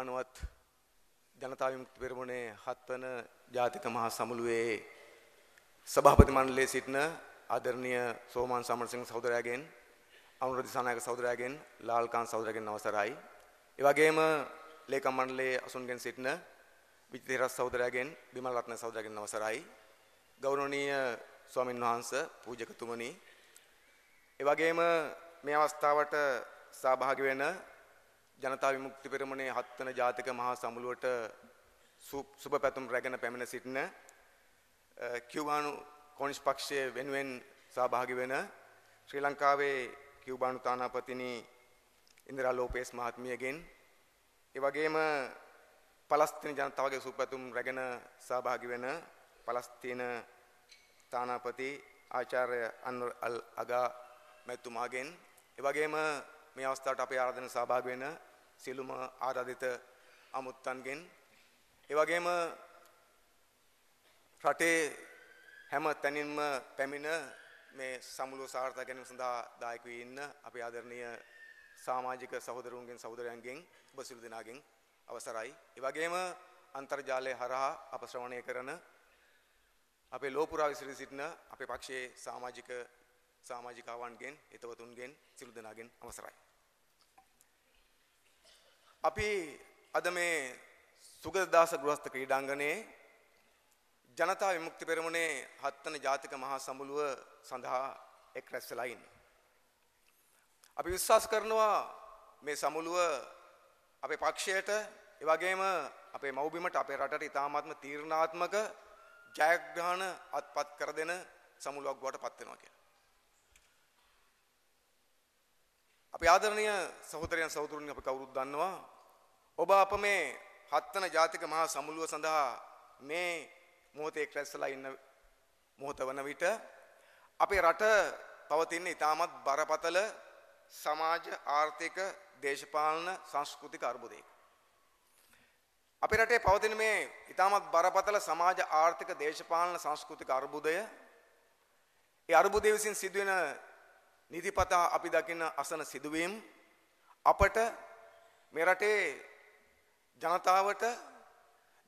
අනුවත් ජනතා විමුක්ති පෙරමුණේ හත්වන ජාතික මහා සමුළුවේ සභාපති මණ්ඩලයේ සිටින ආදරණීය සෝමාන් සමරසිංහ සහෝදරයාගෙන් අනුරාධ දිසානායක සහෝදරයාගෙන් ලාල්කාන් සහෝදරයාගෙන් අවසරයි. ඒ වගේම ලේකම් මණ්ඩලයේ අසුන්ගෙන් සිටින විජිතේරස් සහෝදරයාගෙන් බිමල් රත්න සහෝදරයාගෙන් අවසරයි. ගෞරවනීය ස්වාමින් වහන්සේ පූජකතුමනි. ඒ වගේම මේ අවස්ථාවට සහභාගී වෙන ජනතා විමුක්ති පෙරමුණේ හත්වන ජාතික මහා සමුළුවට සුබ පැතුම් රැගෙන පැමිණ සිටින කිව්බානු කොනිස් පක්ෂය වෙනුවෙන් සහභාගි වෙන ශ්‍රී ලංකාවේ කිව්බානු තානාපතිනි ඉන්දිරා ලෝපේස් මහත්මියගෙන් ඒ වගේම පලස්තීන ජනතාවගේ සුබ පැතුම් රැගෙන සහභාගි වෙන පලස්තීන තානාපති ආචාර්ය අන්වර් අල් අගා මැතිතුමාගෙන් ඒ වගේම මේ අවස්ථාවට අපේ ආරාධන සහභාගී වෙන සිළුම ආරාධිත අමුත්තන්ගෙන් ඒ වගේම රටේ හැම තැනින්ම පැමිණ මේ සමුළුව සාර්ථක කිරීම සඳහා දායක වී ඉන්න අපේ ආදරණීය සමාජික සහෝදරුන්ගෙන් සහෝදරයන්ගෙන් ඔබ සිළු දෙනාගෙන් අවසරයි. ඒ වගේම අන්තර්ජාලය හරහා අප ශ්‍රවණය කරන අපේ ලෝපුරා විසිරී සිටින අපේ පක්ෂයේ සමාජික සමාජිකාවන්ගෙන්, හිතවතුන්ගෙන් සිළු දෙනාගෙන් අවසරයි. අපි අද මේ සුගතදාස ගෘහස්ත ක්‍රීඩාංගණයේ ජනතා විමුක්ති පෙරමුණේ හත්වන ජාතික මහා සමුළුව සඳහා එක් රැස් වෙලා ඉන්නේ. අපි විශ්වාස කරනවා මේ සමුළුව අපේ පක්ෂයට ඒ වගේම අපේ මව්බිමට අපේ රටට ඉතාමත්ම තීරණාත්මක ජයග්‍රහණ අත්පත් කර දෙන සමුළුවක් බවට පත් වෙනවා කියලා. අපි ආදරණීය සහෝදරයන් සහෝදරුන් අපි කවුරුත් දන්නවා ඔබ අප මේ හත්තන ජාතික මහා සමුළුව සඳහා මේ මොහොතේ රැස්සලා ඉන්න මොහොත වන විට අපේ රට පවතින්නේ ඉතාමත් බරපතල සමාජ ආර්ථික දේශපාලන සංස්කෘතික අර්බුදයක. අපේ රටේ පවතින මේ ඉතාමත් බරපතල සමාජ ආර්ථික දේශපාලන සංස්කෘතික අර්බුදය ඒ අර්බුදය විසින් සිදුවෙන නිතිපතා අපි දකින අසන සිදුවීම් අපට මේ රටේ ජනතාවට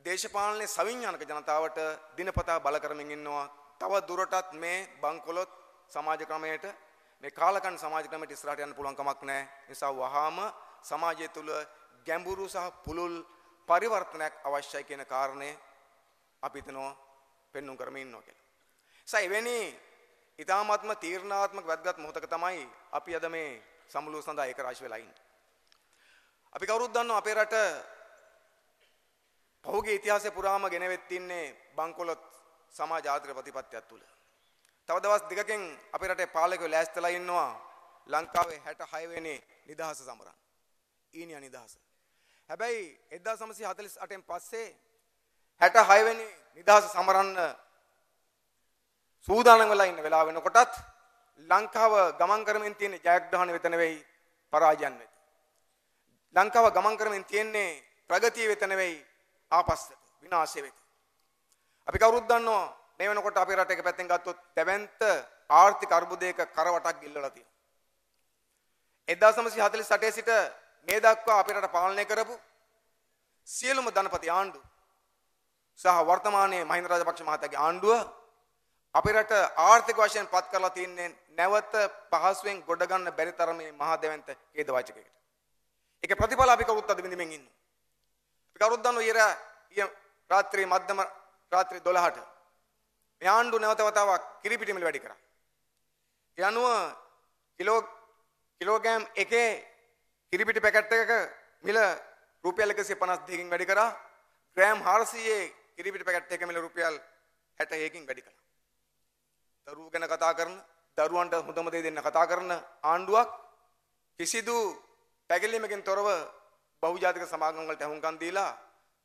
දේශපාලනය සවිඥානක ජනතාවට දිනපතා බල කරමින් ඉන්නවා. තව දුරටත් මේ බංකොලොත් සමාජ ක්‍රමයට මේ කාලකන් සමාජ ක්‍රමයට ඉස්සරහට යන්න පුළුවන් කමක් නැහැ. නිසා වහාම සමාජය තුළ ගැඹුරු සහ පුළුල් පරිවර්තනයක් අවශ්‍යයි කියන කාරණය අපි හිතනවා පෙන්눔 කරමින් ඉන්නවා කියලා. සයි එවැනි ඊ타මාත්ම තීර්ණාත්මක වැදගත් මොහොතක තමයි අපි අද මේ සමුළුව සඳහා ඒක රාශි වෙලා ඉන්නේ. අපි කවුරුත් දන්නවා අපේ රට පහුගේ ඉතිහාසය පුරාම ගෙනවෙත් තින්නේ බංකොලොත් සමා ජාතික ප්‍රතිපත්තියක් තුල. තව දවස් දෙකකින් අපේ රටේ පාලකයෝ ලෑස්තිලා ඉන්නවා ලංකාවේ 66 වෙනි නිදහස සමරන. ඊනියා නිදහස. හැබැයි 1948න් පස්සේ 66 වෙනි නිදහස සමරන්න සූදානම් වෙලා ඉන්න වෙලාව වෙනකොටත් ලංකාව ගමන් කරමින් තියෙන ජයග්‍රහණ වෙත නෙවෙයි පරාජයන් වෙත. ලංකාව ගමන් කරමින් තියෙන්නේ ප්‍රගතිය වෙත නෙවෙයි ආපස්සට විනාශය වෙත. අපි කවුරුත් දන්නවා මේ වෙනකොට අපේ රට එක පැත්තෙන් ගත්තොත් දැවැන්ත ආර්ථික අර්බුදයක කරවටක් ගිල්ලලා තියෙනවා. 1948 සිට මේ දක්වා අපේ රට පාලනය කරපු සියලුම ධනපති ආණ්ඩු සහ වර්තමානයේ මහින්ද රාජපක්ෂ මහතාගේ ආණ්ඩුව අපේ රට ආර්ථික වශයෙන් පත් කරලා තින්නේ නැවත පහසුවෙන් ගොඩ ගන්න බැරි තරමේ මහ දෙවන්ත ඛේදවාචකයකට. ඒකේ ප්‍රතිඵල අපි කවුරුත් අද බින්දෙමින් ඉන්නවා. කවුරුද්දන්නු ඊර රාත්‍රී මධ්‍යම රාත්‍රී 12ට මේ ආණ්ඩු නැවත වතාවක් කිරිපිටි මිල වැඩි කරා. ඒ අනුව කිලෝ කිලෝග්‍රෑම් එකේ කිරිපිටි පැකට් එකක මිල රුපියල් 152කින් වැඩි කරා. ග්‍රෑම් 400ේ කිරිපිටි පැකට් එක මිල රුපියල් 61කින් වැඩි කරා. දරුවෝ ගැන කතා කරන, දරුවන්ට හොඳම දේ දෙන්න කතා කරන ආණ්ඩුවක් කිසිදු පැකිලීමකින් තොරව බහුජාතික සමාගම් වලට ඇහුම්කන් දීලා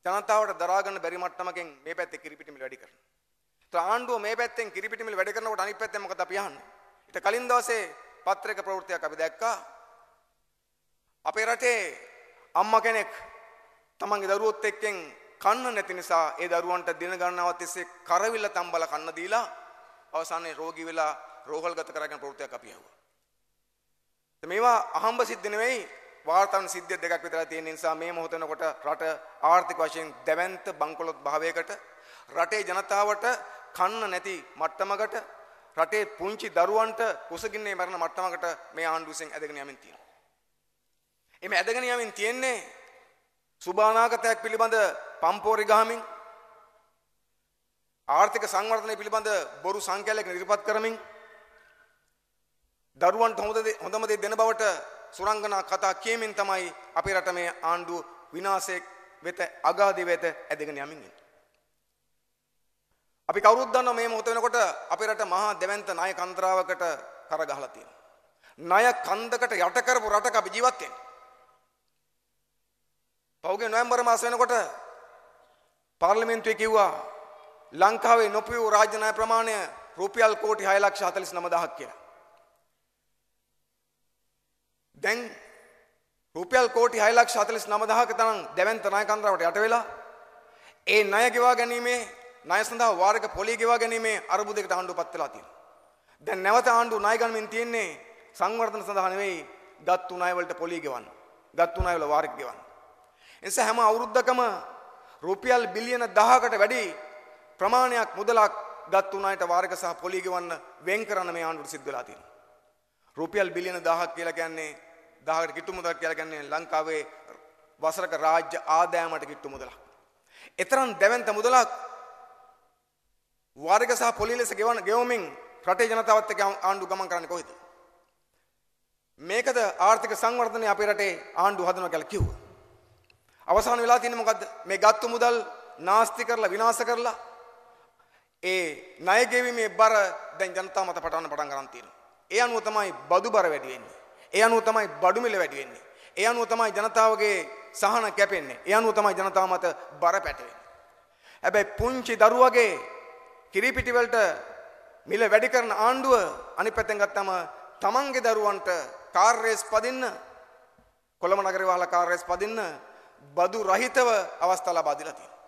ජනතාවට දරා ගන්න බැරි මට්ටමකින් මේ පැත්තේ කිරිපිටි මිල වැඩි කරනවා. ඒත් ආණ්ඩුව මේ පැත්තෙන් කිරිපිටි මිල වැඩි කරනකොට අනිත් පැත්තෙන් මොකද අපි අහන්නේ? ඊට කලින් දවසේ පත්‍රික ප්‍රවෘත්තියක් අපි දැක්කා. අපේ රටේ අම්මා කෙනෙක් තමන්ගේ දරුවොත් එක්කෙන් කන්න නැති නිසා ඒ දරුවන්ට දින ගණනාවක් තිස්සේ කරවිල තම්බල කන්න දීලා අවසානයේ රෝගී වෙලා රෝහල්ගත කරගෙන ප්‍රවෘත්තියක් අපි ඇහුවා. මේවා අහම්බ සිද්ධ නෙවෙයි වාර්තාවන සිද්ධිය දෙකක් විතරයි තියෙන නිසා මේ මොහොතනකොට රට ආර්ථික වශයෙන් දැවැන්ත බංකොලොත් භාවයකට රටේ ජනතාවට කන්න නැති මට්ටමකට රටේ පුංචි දරුවන්ට කුසගින්නේ මරණ මට්ටමකට මේ ආණ්ඩුව විසින් ඇදගෙන යමින් තියෙනවා. එimhe ඇදගෙන යමින් තියෙන්නේ සුභානාගතයක් පිළිබඳ පම්පෝරි ගහමින් ආර්ථික සංවර්ධනය පිළිබඳ බොරු සංකල්පයක් නිර්පත් කරමින් දරුවන්ට හොඳ හොඳම දේ දෙන බවට සුරංගනා කතා කියමින් තමයි අපි රට මේ ආණ්ඩුව විනාශයක් වෙත අගාධි වෙත ඇදගෙන යමින් ඉන්නේ. අපි කවුරුත් දන්නවා මේ මොහොත වෙනකොට අපේ රට මහා දෙවන්ත ණය කන්දරාවකට කර ගහලා තියෙනවා. ණය කන්දකට යට කරපු රටක අපි ජීවත් වෙන්නේ. පහුගිය නොවැම්බර් මාස වෙනකොට පාර්ලිමේන්තුවේ කිව්වා ලංකාවේ නොපියූ රාජ්‍ය ණය ප්‍රමාණය රුපියල් කෝටි 6 ලක්ෂ 49000ක් කියලා. දැන් රුපියල් කෝටි 6,49,000ක තරම් දැවැන්ත ණය කන්දරාවට යට වෙලා ඒ ණය ගෙවා ගැනීමේ ණය සඳහා වාරක පොලිය ගෙවා ගැනීමේ අර්බුදයකට ආණ්ඩුවපත් වෙලා තියෙනවා. දැන් නැවත ආණ්ඩුව ණය ගන්නමින් තියෙන්නේ සංවර්ධන සඳහා නෙවෙයි ගත්තු ණය වලට පොලිය ගෙවන්න. ගත්තු ණය වල වාරක ගෙවන්න. එනිසා හැම අවුරුද්දකම රුපියල් බිලියන 1000කට වැඩි ප්‍රමාණයක් මුදලක් ගත්තු ණයට වාරක සහ පොලිය ගෙවන්න වෙන් කරන මේ ආණ්ඩුවට සිද්ධ වෙලා තියෙනවා. රුපියල් බිලියන 1000ක් කියලා කියන්නේ දහකට කිට්ටු මුදලක් කියලා කියන්නේ ලංකාවේ වසරක රාජ්‍ය ආදායමට කිට්ටු මුදලක්. එතරම් දැවැන්ත මුදලක් වර්ග සහ පොලි ලෙස ගෙවන ගෙවමින් රටේ ජනතාවත් එක්ක ආණ්ඩු ගමන් කරන්නේ කොහෙද? මේකද ආර්ථික සංවර්ධනය අපේ රටේ ආණ්ඩු හදනවා කියලා කිව්වා. අවසාන වෙලා තියෙන්නේ මොකද්ද? මේ ගත්තු මුදල් නාස්ති කරලා විනාශ කරලා ඒ ණය ගෙවීමේ බර දැන් ජනතාව මත පටවන්න පටන් ගන්න තියෙනවා. ඒ අනුව තමයි බදු බර වැඩි වෙන්නේ. ඒ අනුව තමයි බඩු මිල වැඩි වෙන්නේ. ඒ අනුව තමයි ජනතාවගේ සහන කැපෙන්නේ. ඒ අනුව තමයි ජනතාව මත බර පැටවෙන්නේ. හැබැයි පුංචි දරුවගේ කිරිපිටි වලට මිල වැඩි කරන ආණ්ඩුව අනිත් පැත්තෙන් ගත්තම තමන්ගේ දරුවන්ට කාර් රේස් පදින්න කොළඹ නගරේ වහලා කාර් රේස් පදින්න බදු රහිතව අවස්ථා ලබා දීලා තියෙනවා.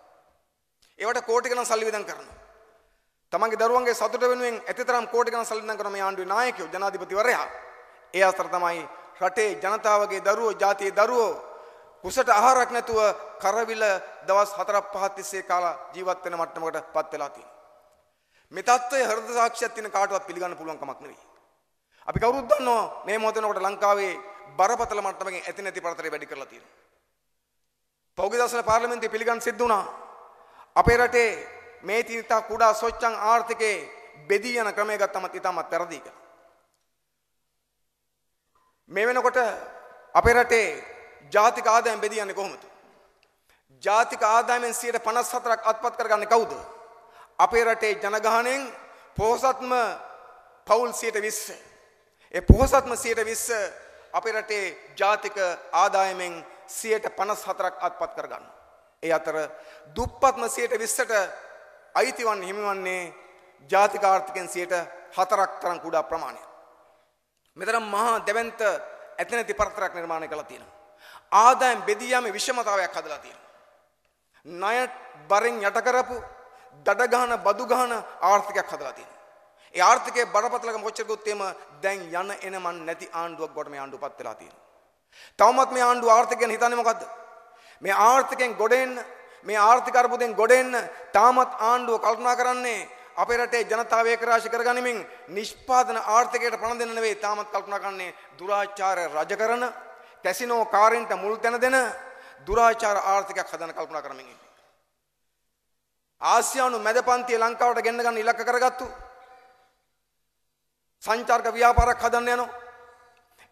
ඒවට කෝටි ගණන් සල්ලි විදන් කරනවා. තමන්ගේ දරුවන්ගේ සතුට වෙනුවෙන් ඇතිතරම් කෝටි ගණන් සල්ලි විදන් කරන මේ ආණ්ඩුවේ නායකයෝ ජනාධිපතිවරයා ඒ අතර තමයි රටේ ජනතාවගේ දරුවෝ ජාතියේ දරුවෝ කුසට ආහාරක් නැතුව කරවිල දවස් 4ක් 5ක් තිස්සේ කාලා ජීවත් වෙන මට්ටමකට පත් වෙලා තියෙනවා. මේ தত্ত্বය හෘද සාක්ෂියක් තියෙන කාටවත් පිළිගන්න පුළුවන් කමක් නෙවෙයි. අපි කවුරුත් දන්නවා මේ මොහොතේනකොට ලංකාවේ බරපතල මට්ටමකින් ඇති නැති ප්‍රතරේ වැඩි කරලා තියෙනවා. පෞගේ දවසල පාර්ලිමේන්තුවේ පිළිගන්න සිද්ධ වුණා. අපේ රටේ මේ තීරතා කුඩා සොච්චන් ආර්ථිකේ බෙදී යන ක්‍රමය ගත්තම ඉතාමත් වැරදි කියලා. මේ වෙනකොට අපේ රටේ ජාතික ආදායම් බෙදියන්නේ කොහොමද? ජාතික ආදායමෙන් 54ක් අත්පත් කරගන්නේ කවුද? අපේ රටේ ජනගහණයෙන් පොහොසත්ම පවුල් 120. ඒ පොහොසත්ම 120 අපේ රටේ ජාතික ආදායමෙන් 54ක් අත්පත් කරගන්නවා. ඒ අතර දුප්පත්ම 120ට අයිතිවන් හිමිවන්නේ ජාතික ආර්ථිකයෙන් 4ක් තරම් කුඩා ප්‍රමාණයක්. මෙතන මහා දෙවන්ත ඇතනති පරතරයක් නිර්මාණය කළා තියෙනවා. ආදායම් බෙදී යාමේ විෂමතාවයක් හදලා තියෙනවා. ණය බරෙන් යට කරපු දඩ ගහන බදු ගහන ආර්ථිකයක් හදලා තියෙනවා. ඒ ආර්ථිකයේ බරපතලකම කොච්චරකුත් එම දැන් යන එන මන් නැති ආණ්ඩුවක් කොට මේ ආණ්ඩුව පත් වෙලා තියෙනවා. තවමත් මේ ආණ්ඩුව ආර්ථික ගැන හිතන්නේ මොකද්ද? මේ ආර්ථිකයෙන් ගොඩ එන්න මේ ආර්ථික අර්බුදයෙන් ගොඩ එන්න තාමත් ආණ්ඩුව කල්පනා කරන්නේ අපේ රටේ ජනතාව ඒකරාශී කරගනිමින් නිෂ්පාදන ආර්ථිකයට පණ දෙන්න නෙවෙයි තාමත් කල්පනා කරන්නේ දුරාචාර රජ කරන කැසිනෝ කාරින්ට මුල් තැන දෙන දුරාචාර ආර්ථිකයක් හදන කල්පනා කරමින් ඉන්නේ. ආසියානු මැද පන්තිය ලංකාවට ගෙන්න ගන්න ඉලක්ක කරගත්තු. සංචාරක ව්‍යාපාරයක් හදන්න යනවා.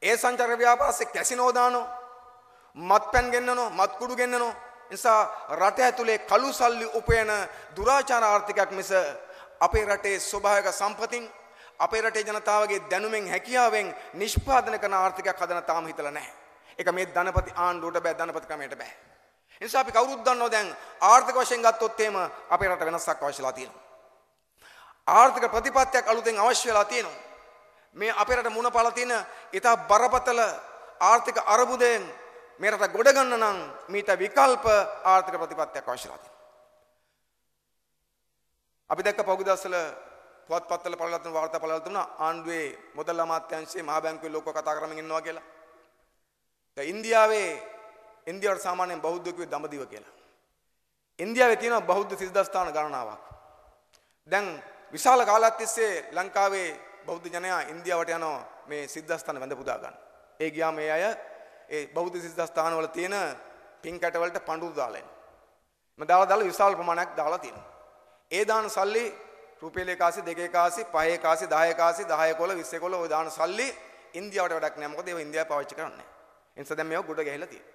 ඒ සංචාරක ව්‍යාපාරස්සේ කැසිනෝ දානවා. මත්පැන් ගෙන්නනවා, මත්කුඩු ගෙන්නනවා. නිසා රට ඇතුලේ කළු සල්ලි උපයන දුරාචාර ආර්ථිකයක් මිස අපේ රටේ ස්වභාවික සම්පතින් අපේ රටේ ජනතාවගේ දැනුමෙන් හැකියාවෙන් නිෂ්පාදනය කරන ආර්ථිකයක් හදන තාම හිතලා නැහැ. ඒක මේ ධනපති ආණ්ඩුවට බෑ ධනපති ක්‍රමයට බෑ. ඒ නිසා අපි කවුරුත් දන්නවා දැන් ආර්ථික වශයෙන් ගත්තොත් එහෙම අපේ රට වෙනස්සක් අවශ්‍යලා තියෙනවා. ආර්ථික ප්‍රතිපත්තියක් අලුතෙන් අවශ්‍ය වෙලා තියෙනවා. මේ අපේ රට මුණ පාලා තියෙන ඊට බරපතල ආර්ථික අරමුදෙන් මේ රට ගොඩ ගන්න නම් මීට විකල්ප ආර්ථික ප්‍රතිපත්තියක් අවශ්‍යලා තියෙනවා. අපි දැක්ක පහුගිය දවස්වල පුවත්පත්වල පළල තුන වාර්තා පළල තුන ආණ්ඩුවේ මුදල් අමාත්‍යාංශයේ මහා බැංකුවේ ලෝකෝ කතා කරමින් ඉන්නවා කියලා. දැන් ඉන්දියාවේ ඉන්දියාවට සාමාන්‍යයෙන් බෞද්ධ කිව්වේ දඹදිව කියලා. ඉන්දියාවේ තියෙන බෞද්ධ සිද්ධාස්ථාන ගණනාවක්. දැන් විශාල කාලයක් තිස්සේ ලංකාවේ බෞද්ධ ජනයා ඉන්දියාවට යනවා මේ සිද්ධාස්ථාන වැඳ පුදා ගන්න. ඒ ගියාම මේ අය ඒ බෞද්ධ සිද්ධාස්ථාන වල තියෙන පින් කැටවලට පඳුරු දාලා එනවා. මම දාලා දාලා විශාල ප්‍රමාණයක් දාලා තියෙනවා. ඒ දාන සල්ලි රුපියල් එකාසි දෙක එකාසි පහ එකාසි 10 එකාසි 10 11 20 11 ওই දාන සල්ලි ඉන්දියාවට වැඩක් නැහැ මොකද ඒව ඉන්දියාව පාවිච්චි කරන්නේ නැහැ. එනිසා දැන් මේව ගොඩ ගැහිලා තියෙනවා.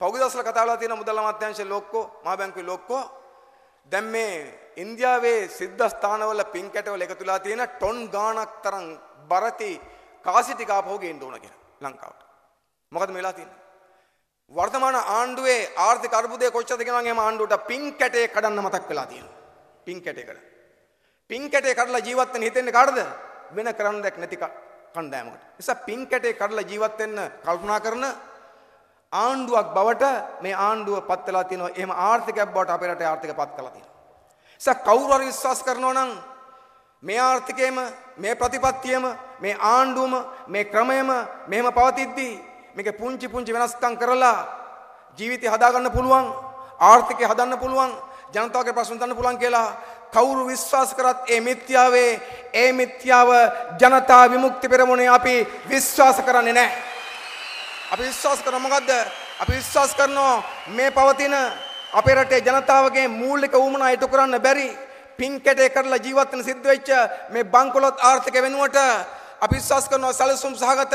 පෞද්ගලික දවසල කතා වෙලා තියෙන මුදල් අමාත්‍යාංශයේ ලොක්කෝ මහා බැංකුවේ ලොක්කෝ දැන් මේ ඉන්දියාවේ සිද්ධ ස්ථානවල පින් කැටවල එකතුලා තියෙන ටොන් ගාණක් තරම් බරති කාසි ටික ආපහු ගේන්න ඕන කියලා ලංකාවට. මොකද මේ වෙලා තියෙන්නේ? වර්තමාන ආණ්ඩුවේ ආර්ථික අර්බුදය කොච්චරද කියනවා නම් එහෙම ආණ්ඩුවට පින් කැටේ කඩන්න මතක් වෙලා තියෙනවා. පින් කැටයකට. පින් කැටේ කඩලා ජීවත් වෙන්න හිතෙන්නේ කාටද? වෙන කරන්න දෙයක් නැති කණ්ඩායමකට. නිසා පින් කැටේ කඩලා ජීවත් වෙන්න කල්පනා කරන ආණ්ඩුවක් බවට මේ ආණ්ඩුව පත් වෙලා තියෙනවා. එහෙම ආර්ථිකයක් බවට අපේ රටේ ආර්ථික පත් කරලා තියෙනවා. නිසා කවුරු හරි විශ්වාස කරනවා නම් මේ ආර්ථිකයම මේ ප්‍රතිපත්තියම මේ ආණ්ඩුවම මේ ක්‍රමයම මෙහෙම පවතිද්දී මේකේ පුංචි පුංචි වෙනස්කම් කරලා ජීවිතය හදාගන්න පුළුවන් ආර්ථිකය හදන්න පුළුවන් ජනතාවගේ ප්‍රශ්න දන්න පුළුවන් කියලා කවුරු විශ්වාස කරත් ඒ මිත්‍යාවේ ඒ මිත්‍යාව ජනතා විමුක්ති පෙරමුණේ අපි විශ්වාස කරන්නේ නැහැ. අපි විශ්වාස කරන මොකද්ද? අපි විශ්වාස කරනවා මේ පවතින අපේ රටේ ජනතාවගේ මූලික වුමනා ඉටු කරන්න බැරි පින්කැටේ කරලා ජීවත් වෙන සිද්ධ වෙච්ච මේ බංකොලොත් ආර්ථික වෙනුවට අපි විශ්වාස කරනවා සැලසුම් සහගත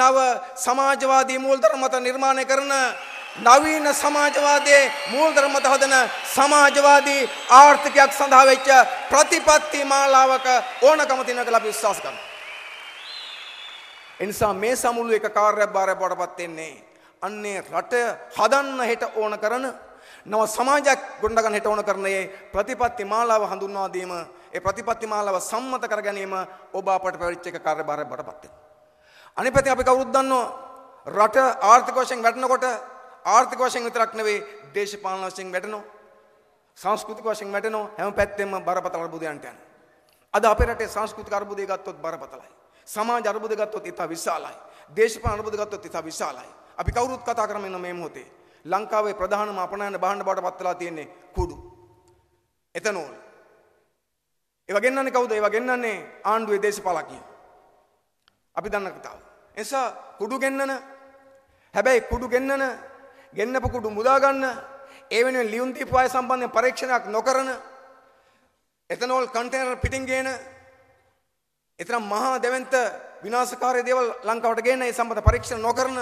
නව සමාජවාදී මූලධර්ම මත නිර්මාණය කරන නවීන සමාජවාදයේ මූල්ධර්මත හදන සමාජවාදී ආර්ථිකයක් සඳහා වෙච්ච ප්‍රතිපත්ති මාලාවක ඕනකම තියෙනවා කියලා අපි විශ්වාස කරනවා. ඒ නිසා මේ සමුළු එක කාර්යභාරයක් බවටපත් වෙන්නේ අන්නේ රට හදන්න හෙට ඕන කරන නව සමාජයක් ගොඩනගන්න හෙට ඕන කරන මේ ප්‍රතිපත්ති මාලාව හඳුන්වා දීම ඒ ප්‍රතිපත්ති මාලාව සම්මත කර ගැනීම ඔබ අපට පැවිච්ච එක කාර්යභාරයක් බවටපත් වෙනවා. අනිත් පැත්තෙන් අපි කවුරුත් දන්නවා රට ආර්ථික වශයෙන් වැටෙනකොට ආර්ථික වශයෙන් විතරක් නෙවෙයි දේශපාලන වශයෙන් වැටෙනවා. සංස්කෘතික වශයෙන් වැටෙනවා. හැම පැත්තෙම බරපතල අර්බුදයන්ට යන. අද අපේ රටේ සංස්කෘතික අර්බුදය ගත්තොත් බරපතලයි. සමාජ අර්බුද ගත්තොත් ඉතා විශාලයි. දේශපාලන අර්බුද ගත්තොත් ඉතා විශාලයි. අපි කවුරුත් කතා කරමින් මේ මොහොතේ ලංකාවේ ප්‍රධානම අපනයන බහන්න බවට පත්වලා තියෙන්නේ කුඩු. එතනෝල්. ඒ වගේන්නන්නේ කවුද? ඒ වගේන්නන්නේ ආණ්ඩුවේ දේශපාලකයෝ. අපි දන්න කතාව. එසා කුඩු ගෙන්නන හැබැයි කුඩු ගෙන්නන ගෙන්නපු කුඩු මුදා ගන්න ඒ වෙනුවෙන් ලියුම් දීපු අය සම්බන්ධයෙන් පරීක්ෂණයක් නොකරන එතනෝල් කන්ටේනර් පිටින් ගේන එතරම් මහා දෙවන්ත විනාශකාරී දේවල් ලංකාවට ගේන ඒ සම්බන්ධ පරීක්ෂණ නොකරන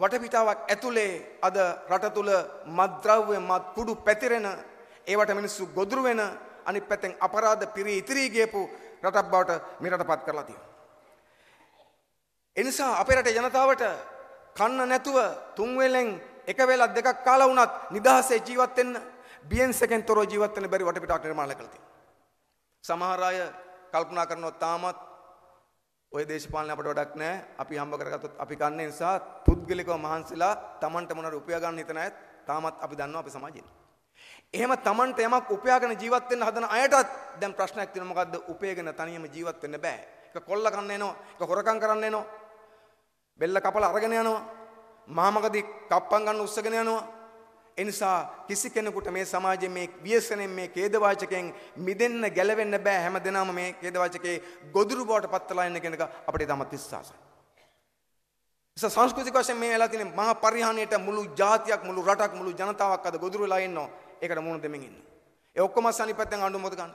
වටපිටාවක් ඇතුලේ අද රට තුල මත්ද්‍රව්‍ය මත් කුඩු පැතිරෙන ඒවට මිනිස්සු ගොදුරු වෙන අනිත් පැත්තෙන් අපරාධ පිරී ඉතිරී ගියපු රටක් බවට මේ රටපත් කරලා තියෙනවා. එනිසා අපේ රටේ ජනතාවට කන්න නැතුව තුන් වෙලෙන් එක වෙලක් දෙකක් කාලා වුණත් නිදහසේ ජීවත් වෙන්න බියන්ස් එකෙන් තොරව ජීවත් වෙන්න බැරි වටපිටාවක් නිර්මාණය කළා තියෙනවා. සමහර අය කල්පනා කරනවා තාමත් ඔය දේශපාලන අපට වැඩක් නැහැ. අපි හම්බ කරගත්තොත් අපි ගන්න නිසා පුද්ගලිකව මහන්සිලා Tamanට මොන රුපියල් ගන්න හිතන අයත් තාමත් අපි දන්නවා අපි සමාජයේ. එහෙම Tamanට යමක් උපයාගෙන ජීවත් වෙන්න හදන අයටත් දැන් ප්‍රශ්නයක් තියෙනවා මොකද්ද උපයගෙන තනියම ජීවත් වෙන්න බෑ. එක කොල්ල කන්න එනවා, එක හොරකම් කරන්න එනවා, බෙල්ල කපලා අරගෙන යනවා. මහමගදී කප්පම් ගන්න උස්සගෙන යනවා. ඒ නිසා කිසි කෙනෙකුට මේ සමාජයේ මේ ව්‍යසනයෙන් මේ ඛේදවාචකයෙන් මිදෙන්න ගැලවෙන්න බෑ හැමදෙනාම මේ ඛේදවාචකේ ගොදුරු බවට පත්ලා ඉන්න කෙනක අපිට තමත් විශ්වාසයි. ඉතින් සංස්කෘතික වශයෙන් මේ වෙලා තියෙන මහා පරිහානියට මුළු ජාතියක් මුළු රටක් මුළු ජනතාවක් අද ගොදුරු වෙලා ඉන්නවා. ඒකට මුහුණ දෙමින් ඉන්නවා. ඒ ඔක්කොම සනිපැත්තෙන් අඬු මොද ගන්න.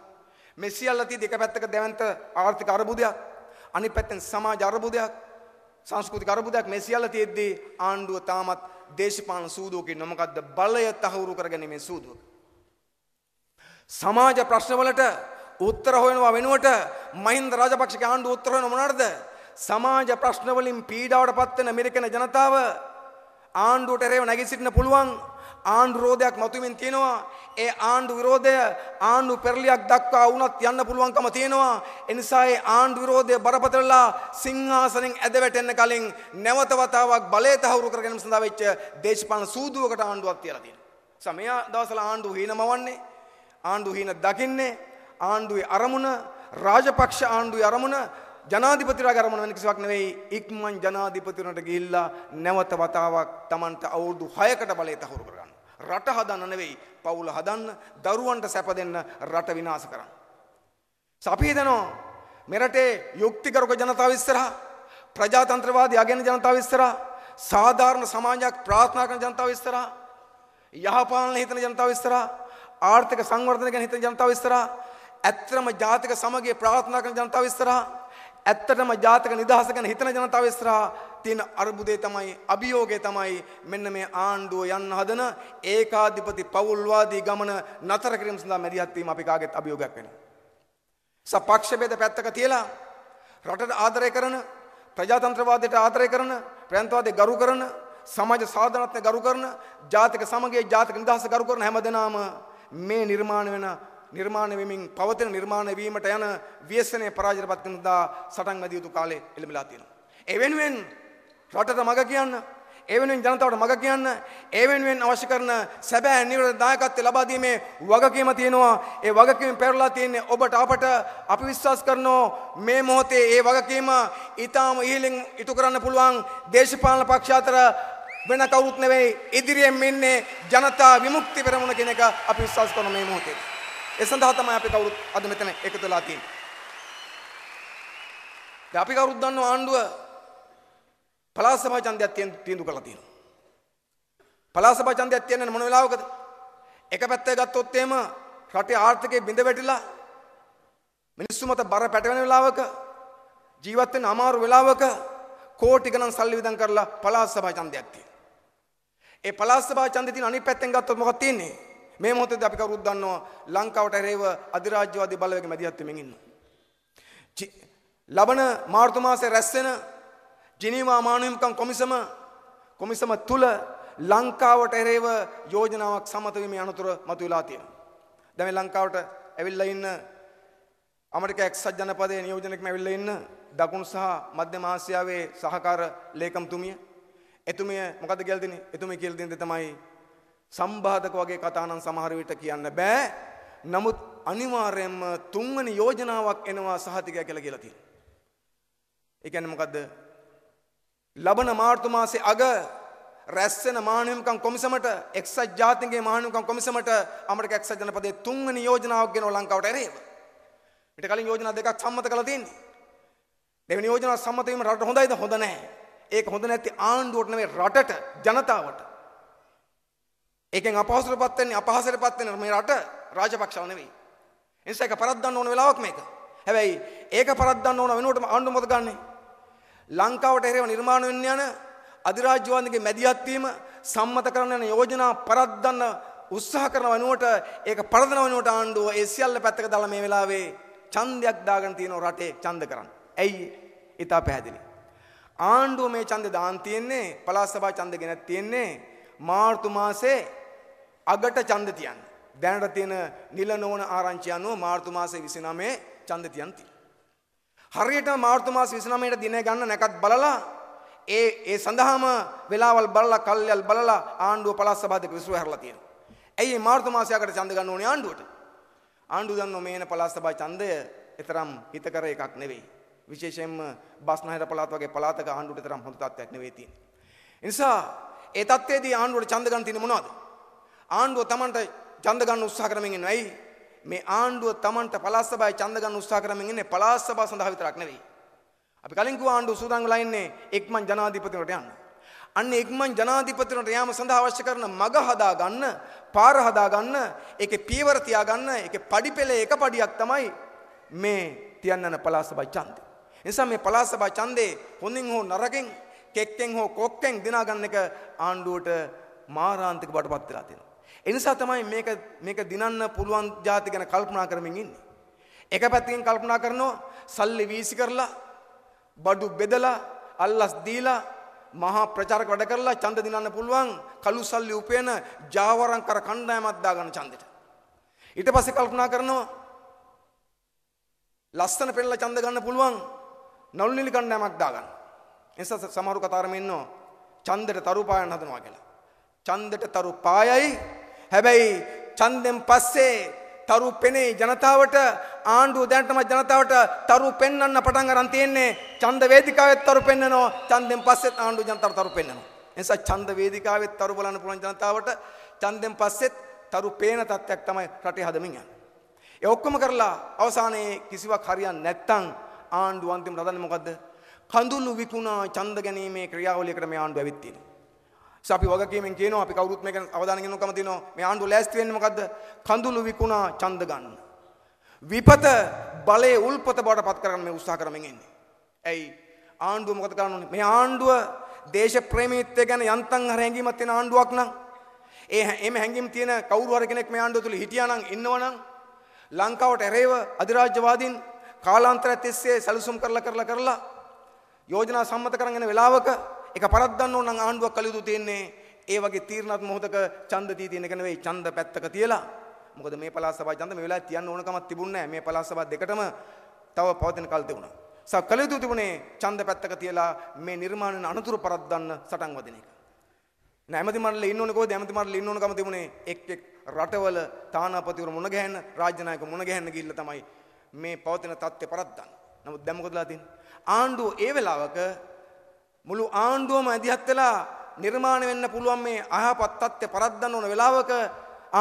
මේ සියල්ල තියෙදි එක පැත්තක දැවන්ත ආර්ථික අර්බුදයක් අනිත් පැත්තෙන් සමාජ අර්බුදයක් සංස්කෘතික අරුබුදයක් මේ සියල්ල තියෙද්දී ආණ්ඩුව තාමත් දේශපාලන සූදුවකින් නොමකද්ද බලය තහවුරු කරගැනීමේ සූදුවක. සමාජ ප්‍රශ්නවලට උත්තර හොයනවා වෙනුවට මහින්ද රාජපක්ෂගේ ආණ්ඩුව උත්තර හොයන මොනවාටද? සමාජ ප්‍රශ්නවලින් පීඩාවට පත්වන ඇමරිකන ජනතාව ආණ්ඩුවට එරෙහිව නැගී සිටින්න පුළුවන් ආණ්ඩු රෝධයක් මතුවෙමින් තියෙනවා. ඒ ආණ්ඩු විරෝධය ආණ්ඩු පෙරලියක් දක්වා වුණත් යන්න පුළුවන්කම තියෙනවා. එනිසා ඒ ආණ්ඩු විරෝධය බරපතලලා සිංහාසනෙන් ඇද වැටෙන්න කලින් නැවත වතාවක් බලය තහවුරු කර ගැනීම සඳහා වෙච්ච දේශපාලන සූදුවකට ආණ්ඩුවක් තියලා තියෙනවා. සමය දවසල ආණ්ඩු හීනමවන්නේ. ආණ්ඩු හීන දකින්නේ ආණ්ඩුවේ අරමුණ රාජපක්ෂ ආණ්ඩුවේ අරමුණ ජනාධිපතිරා කරමන වෙන කිසිවක් නෙවෙයි ඉක්මන් ජනාධිපතිවරණට ගිහිල්ලා නැවත වතාවක් Tamanට අවුරුදු 6කට බලය තහවුරු කරගන්න. රට හදන්න නෙවෙයි පවුල හදන්න දරුවන්ට සැප දෙන්න රට විනාශ කරන්න. සපීදනෝ මෙරටේ යුක්තිකරක ජනතාව ඉස්සරහා ප්‍රජාතන්ත්‍රවාදී අගෙන ජනතාව ඉස්සරහා සාධාරණ සමාජයක් ප්‍රාර්ථනා කරන ජනතාව ඉස්සරහා යහපාලන හිතන ජනතාව ඉස්සරහා ආර්ථික සංවර්ධන ගැන හිතන ජනතාව ඉස්සරහා ඇත්තම ජාතික සමගිය ප්‍රාර්ථනා කරන ජනතාව ඉස්සරහා ඇත්තටම ජාතික නිදහස ගැන හිතන ජනතාව ඉස්සරහා තියෙන අර්බුදේ තමයි අභියෝගය තමයි මෙන්න මේ ආණ්ඩුව යන්න හදන ඒකාධිපති පවුල්වාදී ගමන නතර කිරීම සඳහා මැදිහත් වීම අපි කාගෙත් අභියෝගයක් වෙනවා. සපක්ෂ බෙද පැත්තක තියලා රටට ආදරය කරන ප්‍රජාතන්ත්‍රවාදයට ආදරය කරන ප්‍රයන්තවාදයට ගරු කරන සමාජ සාධනත්වය ගරු කරන ජාතික සමගිය ජාතික නිදහස ගරු කරන හැමදෙනාම මේ නිර්මාණ වෙන නිර්මාණ වෙමින් පවතින නිර්මාණ වීමට යන ව්‍යසනයේ පරාජයපත් වෙනදා සටන් වැදිය යුතු කාලේ එළඹලා තියෙනවා. එවෙනුවෙන් රටට මඟ කියන්න. ඒ වෙනුවෙන් ජනතාවට මඟ කියන්න. ඒ වෙනුවෙන් අවශ්‍ය කරන සැබෑ නිවැරදි දායකත්වය ලබා දීමේ වගකීම තියෙනවා. ඒ වගකීම පෙරලා තියෙන්නේ ඔබට අපට අපි විශ්වාස කරනවා මේ මොහොතේ ඒ වගකීම ඊටාම ඉහළින් ඉටු කරන්න පුළුවන් දේශපාලන පක්ෂ අතර වෙන කවුරුත් නෙවෙයි ඉදිරියෙන් ඉන්නේ ජනතා විමුක්ති පෙරමුණ කෙනෙක් අපි විශ්වාස කරන මේ මොහොතේ. ඒ සඳහා තමයි අපි කවුරුත් අද මෙතන එකතු වෙලා තියෙන්නේ. අපි කවුරුත් දන්නවා ආණ්ඩුව පලාසභා ඡන්දයක් තීන්දුව කරලා තියෙනවා. පලාසභා ඡන්දයක් තියන්නේ මොන වෙලාවකද? එක පැත්තක ගත්තොත් එහෙම රටේ ආර්ථිකය බිඳ වැටිලා මිනිස්සු මත බර පැටවෙන වෙලාවක ජීවත් වෙන අමාරු වෙලාවක කෝටි ගණන් සල්ලි විදන් කරලා පලාසභා ඡන්දයක් තියෙනවා. ඒ පලාසභා ඡන්දේ තියෙන අනිත් පැත්තෙන් ගත්තොත් මොකක්ද තියෙන්නේ? මේ මොහොතේදී අපි කවුරුත් දන්නවා ලංකාවට රේව අධිරාජ්‍යවාදී බලවේග මැදිහත් වෙමින් ඉන්නවා. ලබන මාර්තු මාසයේ රැස් වෙන ජිනීවා මානවකම් කොමිසම කොමිසම තුල ලංකාවට එරෙහිව යෝජනාවක් සම්මත වීමේ අනතුර මතුවලා තියෙනවා. දැන් මේ ලංකාවට ඇවිල්ලා ඉන්න ඇමරිකා එක්සත් ජනපදයේ නියෝජනකම ඇවිල්ලා ඉන්න දකුණු සහ මධ්‍යම ආසියාවේ සහකාර ලේකම්තුමිය එතුමිය මොකද කියලා දෙන්නේ? එතුමිය කියලා දෙන්නේ තමයි සම්බාධක වගේ කතා නම් සමහර විට කියන්න බෑ. නමුත් අනිවාර්යයෙන්ම තුන්වෙනි යෝජනාවක් එනවා සහතිකය කියලා කියලා තියෙනවා. ඒ කියන්නේ මොකද්ද? ලබන මාර්තු මාසේ අග රැස්සෙන මානවකම් කොමිසමට එක්සත් ජාතින්ගේ මානවකම් කොමිසමට අමරික එක්සත් ජනපදයේ තුන්වෙනි යෝජනාවක් ගෙනව ලංකාවට එරෙහිව. මිට කලින් යෝජනා දෙකක් සම්මත කළා තියෙන්නේ. දෙවෙනි යෝජනාව සම්මත වීම රටට හොඳයිද හොඳ නැහැ. ඒක හොඳ නැති ආණ්ඩුවට නෙමෙයි රටට ජනතාවට. ඒකෙන් අපහසුටපත් වෙන්නේ අපහසුටපත් වෙන්නේ මේ රට රාජපක්ෂව නෙවෙයි. එනිසා ඒක පරද්දන්න ඕන වෙලාවක් මේක. හැබැයි ඒක පරද්දන්න ඕන වෙනුවට ආණ්ඩුව මොකද ගන්නේ? ලංකාවට එරෙහිව නිර්මාණය වෙන්න යන අධිරාජ්‍යවාදීන්ගේ මැදිහත් වීම සම්මත කරන යන යෝජනා පරද්දන්න උත්සාහ කරන වෙනුවට ඒක පරදන වෙනුවට ආණ්ඩුව ඒ සියල්ල පැත්තක දාලා මේ වෙලාවේ ඡන්දයක් දාගෙන තියෙන රටේ ඡන්ද කරන්න. ඇයි? ඊට පැහැදිලි. ආණ්ඩුව මේ ඡන්ද දාන් තියෙන්නේ පළාත් සභා ඡන්ද ගෙනත් තියෙන්නේ මාර්තු මාසේ අගට ඡන්ද තියන්න. දැනට තියෙන නිල නොවන ආරංචි අනුව මාර්තු මාසේ 29 ඡන්ද තියන් තියෙනවා. හරියට මාර්තු මාස 29 දිනය ගන්න නැකත් බලලා ඒ ඒ සඳහාම වෙලාවල් බලලා කල්යල් බලලා ආණ්ඩුව පළාත් සභාධිපති විසුව හැරලා තියෙනවා. ඇයි මේ මාර්තු මාසයකට ඡන්ද ගන්න ඕනේ ආණ්ඩුවට? ආණ්ඩුව දන්නෝ මේන පළාත් සභාවේ ඡන්දය එතරම් හිතකර එකක් නෙවෙයි. විශේෂයෙන්ම බස්නාහිර පළාත් වගේ පළාතක ආණ්ඩුවට එතරම් හොඳ තත්ත්වයක් නෙවෙයි තියෙන්නේ. ඒ නිසා ඒ තත්ත්වයේදී ආණ්ඩුවට ඡන්ද ගන්න තියෙන්නේ මොනවද? ආණ්ඩුව Tamanට ඡන්ද ගන්න උත්සාහ කරමින් ඉන්නේ. ඇයි? මේ ආණ්ඩුව Tamanට පළාත් සභාවේ ඡන්ද ගන්න උත්සාහ කරමින් ඉන්නේ පළාත් සභාව සඳහා විතරක් නෙවෙයි. අපි කලින් කිව්ව ආණ්ඩුව සූදානම් වෙලා ඉන්නේ එක්මන් ජනාධිපතිවරට යන්න. අන්න එක්මන් ජනාධිපතිවරට යාම සඳහා අවශ්‍ය කරන මග හදා ගන්න, පාර හදා ගන්න, ඒකේ පියවර තියා ගන්න, ඒකේ පඩිපෙළ එක පඩියක් තමයි මේ තියන්නන පළාත් සභාව ඡන්දය. නිසා මේ පළාත් සභා ඡන්දේ හොඳින් හෝ නරකින් කෙක්කෙන් හෝ කොක්කෙන් දිනා ගන්න එක ආණ්ඩුවට මාරාන්තික බඩපත් වෙලා තියෙනවා. එනිසා තමයි මේක මේක දිනන්න පුළුවන් જાති ගැන කල්පනා කරමින් ඉන්නේ. එක පැත්තකින් කල්පනා කරනවා සල්ලි වීසි කරලා බඩු බෙදලා අල්ලස් දීලා මහා ප්‍රචාරක වැඩ කරලා ඡන්ද දිනන්න පුළුවන් කළු සල්ලි උපයන ජාවරම් කර කණ්ඩායමක් දාගන්න ඡන්දෙට. ඊට පස්සේ කල්පනා කරනවා ලස්සන පෙන්ලා ඡන්ද ගන්න පුළුවන් නළු නිලි කණ්ඩායමක් දාගන්න. එනිසා සමහරු කතාරම ඉන්නවා ඡන්දෙට තරු පායන්න හදනවා කියලා. ඡන්දෙට තරු පායයි හැබැයි චන්දෙන් පස්සේ තරු පෙනේ ජනතාවට ආණ්ඩුව දැනටම ජනතාවට තරු පෙන්වන්න පටන් අරන් තියෙන්නේ ඡන්ද වේදිකාවෙත් තරු පෙන්වනවා ඡන්දෙන් පස්සෙත් ආණ්ඩුව ජනතාවට තරු පෙන්වනවා එනිසා ඡන්ද වේදිකාවෙත් තරු බලන්න පුළුවන් ජනතාවට ඡන්දෙන් පස්සෙත් තරු පේන තත්ත්වයක් තමයි රටේ හදමින් යන්නේ ඒ ඔක්කොම කරලා අවසානයේ කිසිවක් හරියන්නේ නැත්තම් ආණ්ඩුව අන්තිම රදන්නේ මොකද්ද කඳුළු විකුණා ඡන්ද ගැනීමේ ක්‍රියාවලියකට මේ ආණ්ඩුව ඇවිත් තියෙනවා නිසා අපි වගකීමෙන් කියනවා අපි කවුරුත් මේක අවධානය යොමුකම දෙනවා. මේ ආණ්ඩුව ලෑස්ති වෙන්නේ මොකද්ද? කඳුළු විකුණා ඡන්ද ගන්න. විපත බලයේ උල්පත බවට පත් කරගන්න මේ උත්සාහ කරමින් ඉන්නේ. ඇයි? ආණ්ඩුව මොකද කරන්න ඕනේ? මේ ආණ්ඩුව දේශ ප්‍රේමීත්වය ගැන යන්තම් හර හැඟීමක් තියෙන ආණ්ඩුවක් නම් ඒ එමෙ හැඟීම් තියෙන කවුරු හරි කෙනෙක් මේ ආණ්ඩුව තුල හිටියා නම් ඉන්නවනම් ලංකාවට ඇරෙව අධිරාජ්‍යවාදීන් කාලාන්තරය තිස්සේ සැලසුම් කරලා කරලා කරලා යෝජනා සම්මත කරගෙන වෙලාවක ඒක පරද්දන්න ඕන නම් ආණ්ඩුවක් කළ යුතු තියෙන්නේ ඒ වගේ තීරණාත්මක මොහොතක ඡන්ද දී තියෙන එක නෙවෙයි ඡන්ද පැත්තක තියලා මොකද මේ පළාත් සභා ඡන්ද මේ වෙලාවේ තියන්න ඕනකමක් තිබුණේ නැහැ මේ පළාත් සභා දෙකටම තව පවතින කාල තිබුණා සක් කළ යුතු තිබුණේ ඡන්ද පැත්තක තියලා මේ නිර්මාණ අනතුරු පරද්දන්න සටන් වදින එක නැමති මරල ඉන්න ඕනේ කොහොද ඇමති මරල ඉන්න ඕනකම තිබුණේ එක් එක් රටවල තානාපතිවරු මුණ ගැහෙන්න රාජ්‍ය නායක මුණ ගැහෙන්න ගිහිල්ලා තමයි මේ පවතින தත්ත්වය පරද්දන්නේ. නමුත් දැන් මොකදලා තියෙන්නේ? ආණ්ඩුව ඒ වෙලාවක මුළු ආණ්ඩුවම ඇදිහත් වෙලා නිර්මාණය වෙන්න පුළුවන් මේ අයහපත් තත්ත්වය පරද්දන්න ඕන වෙලාවක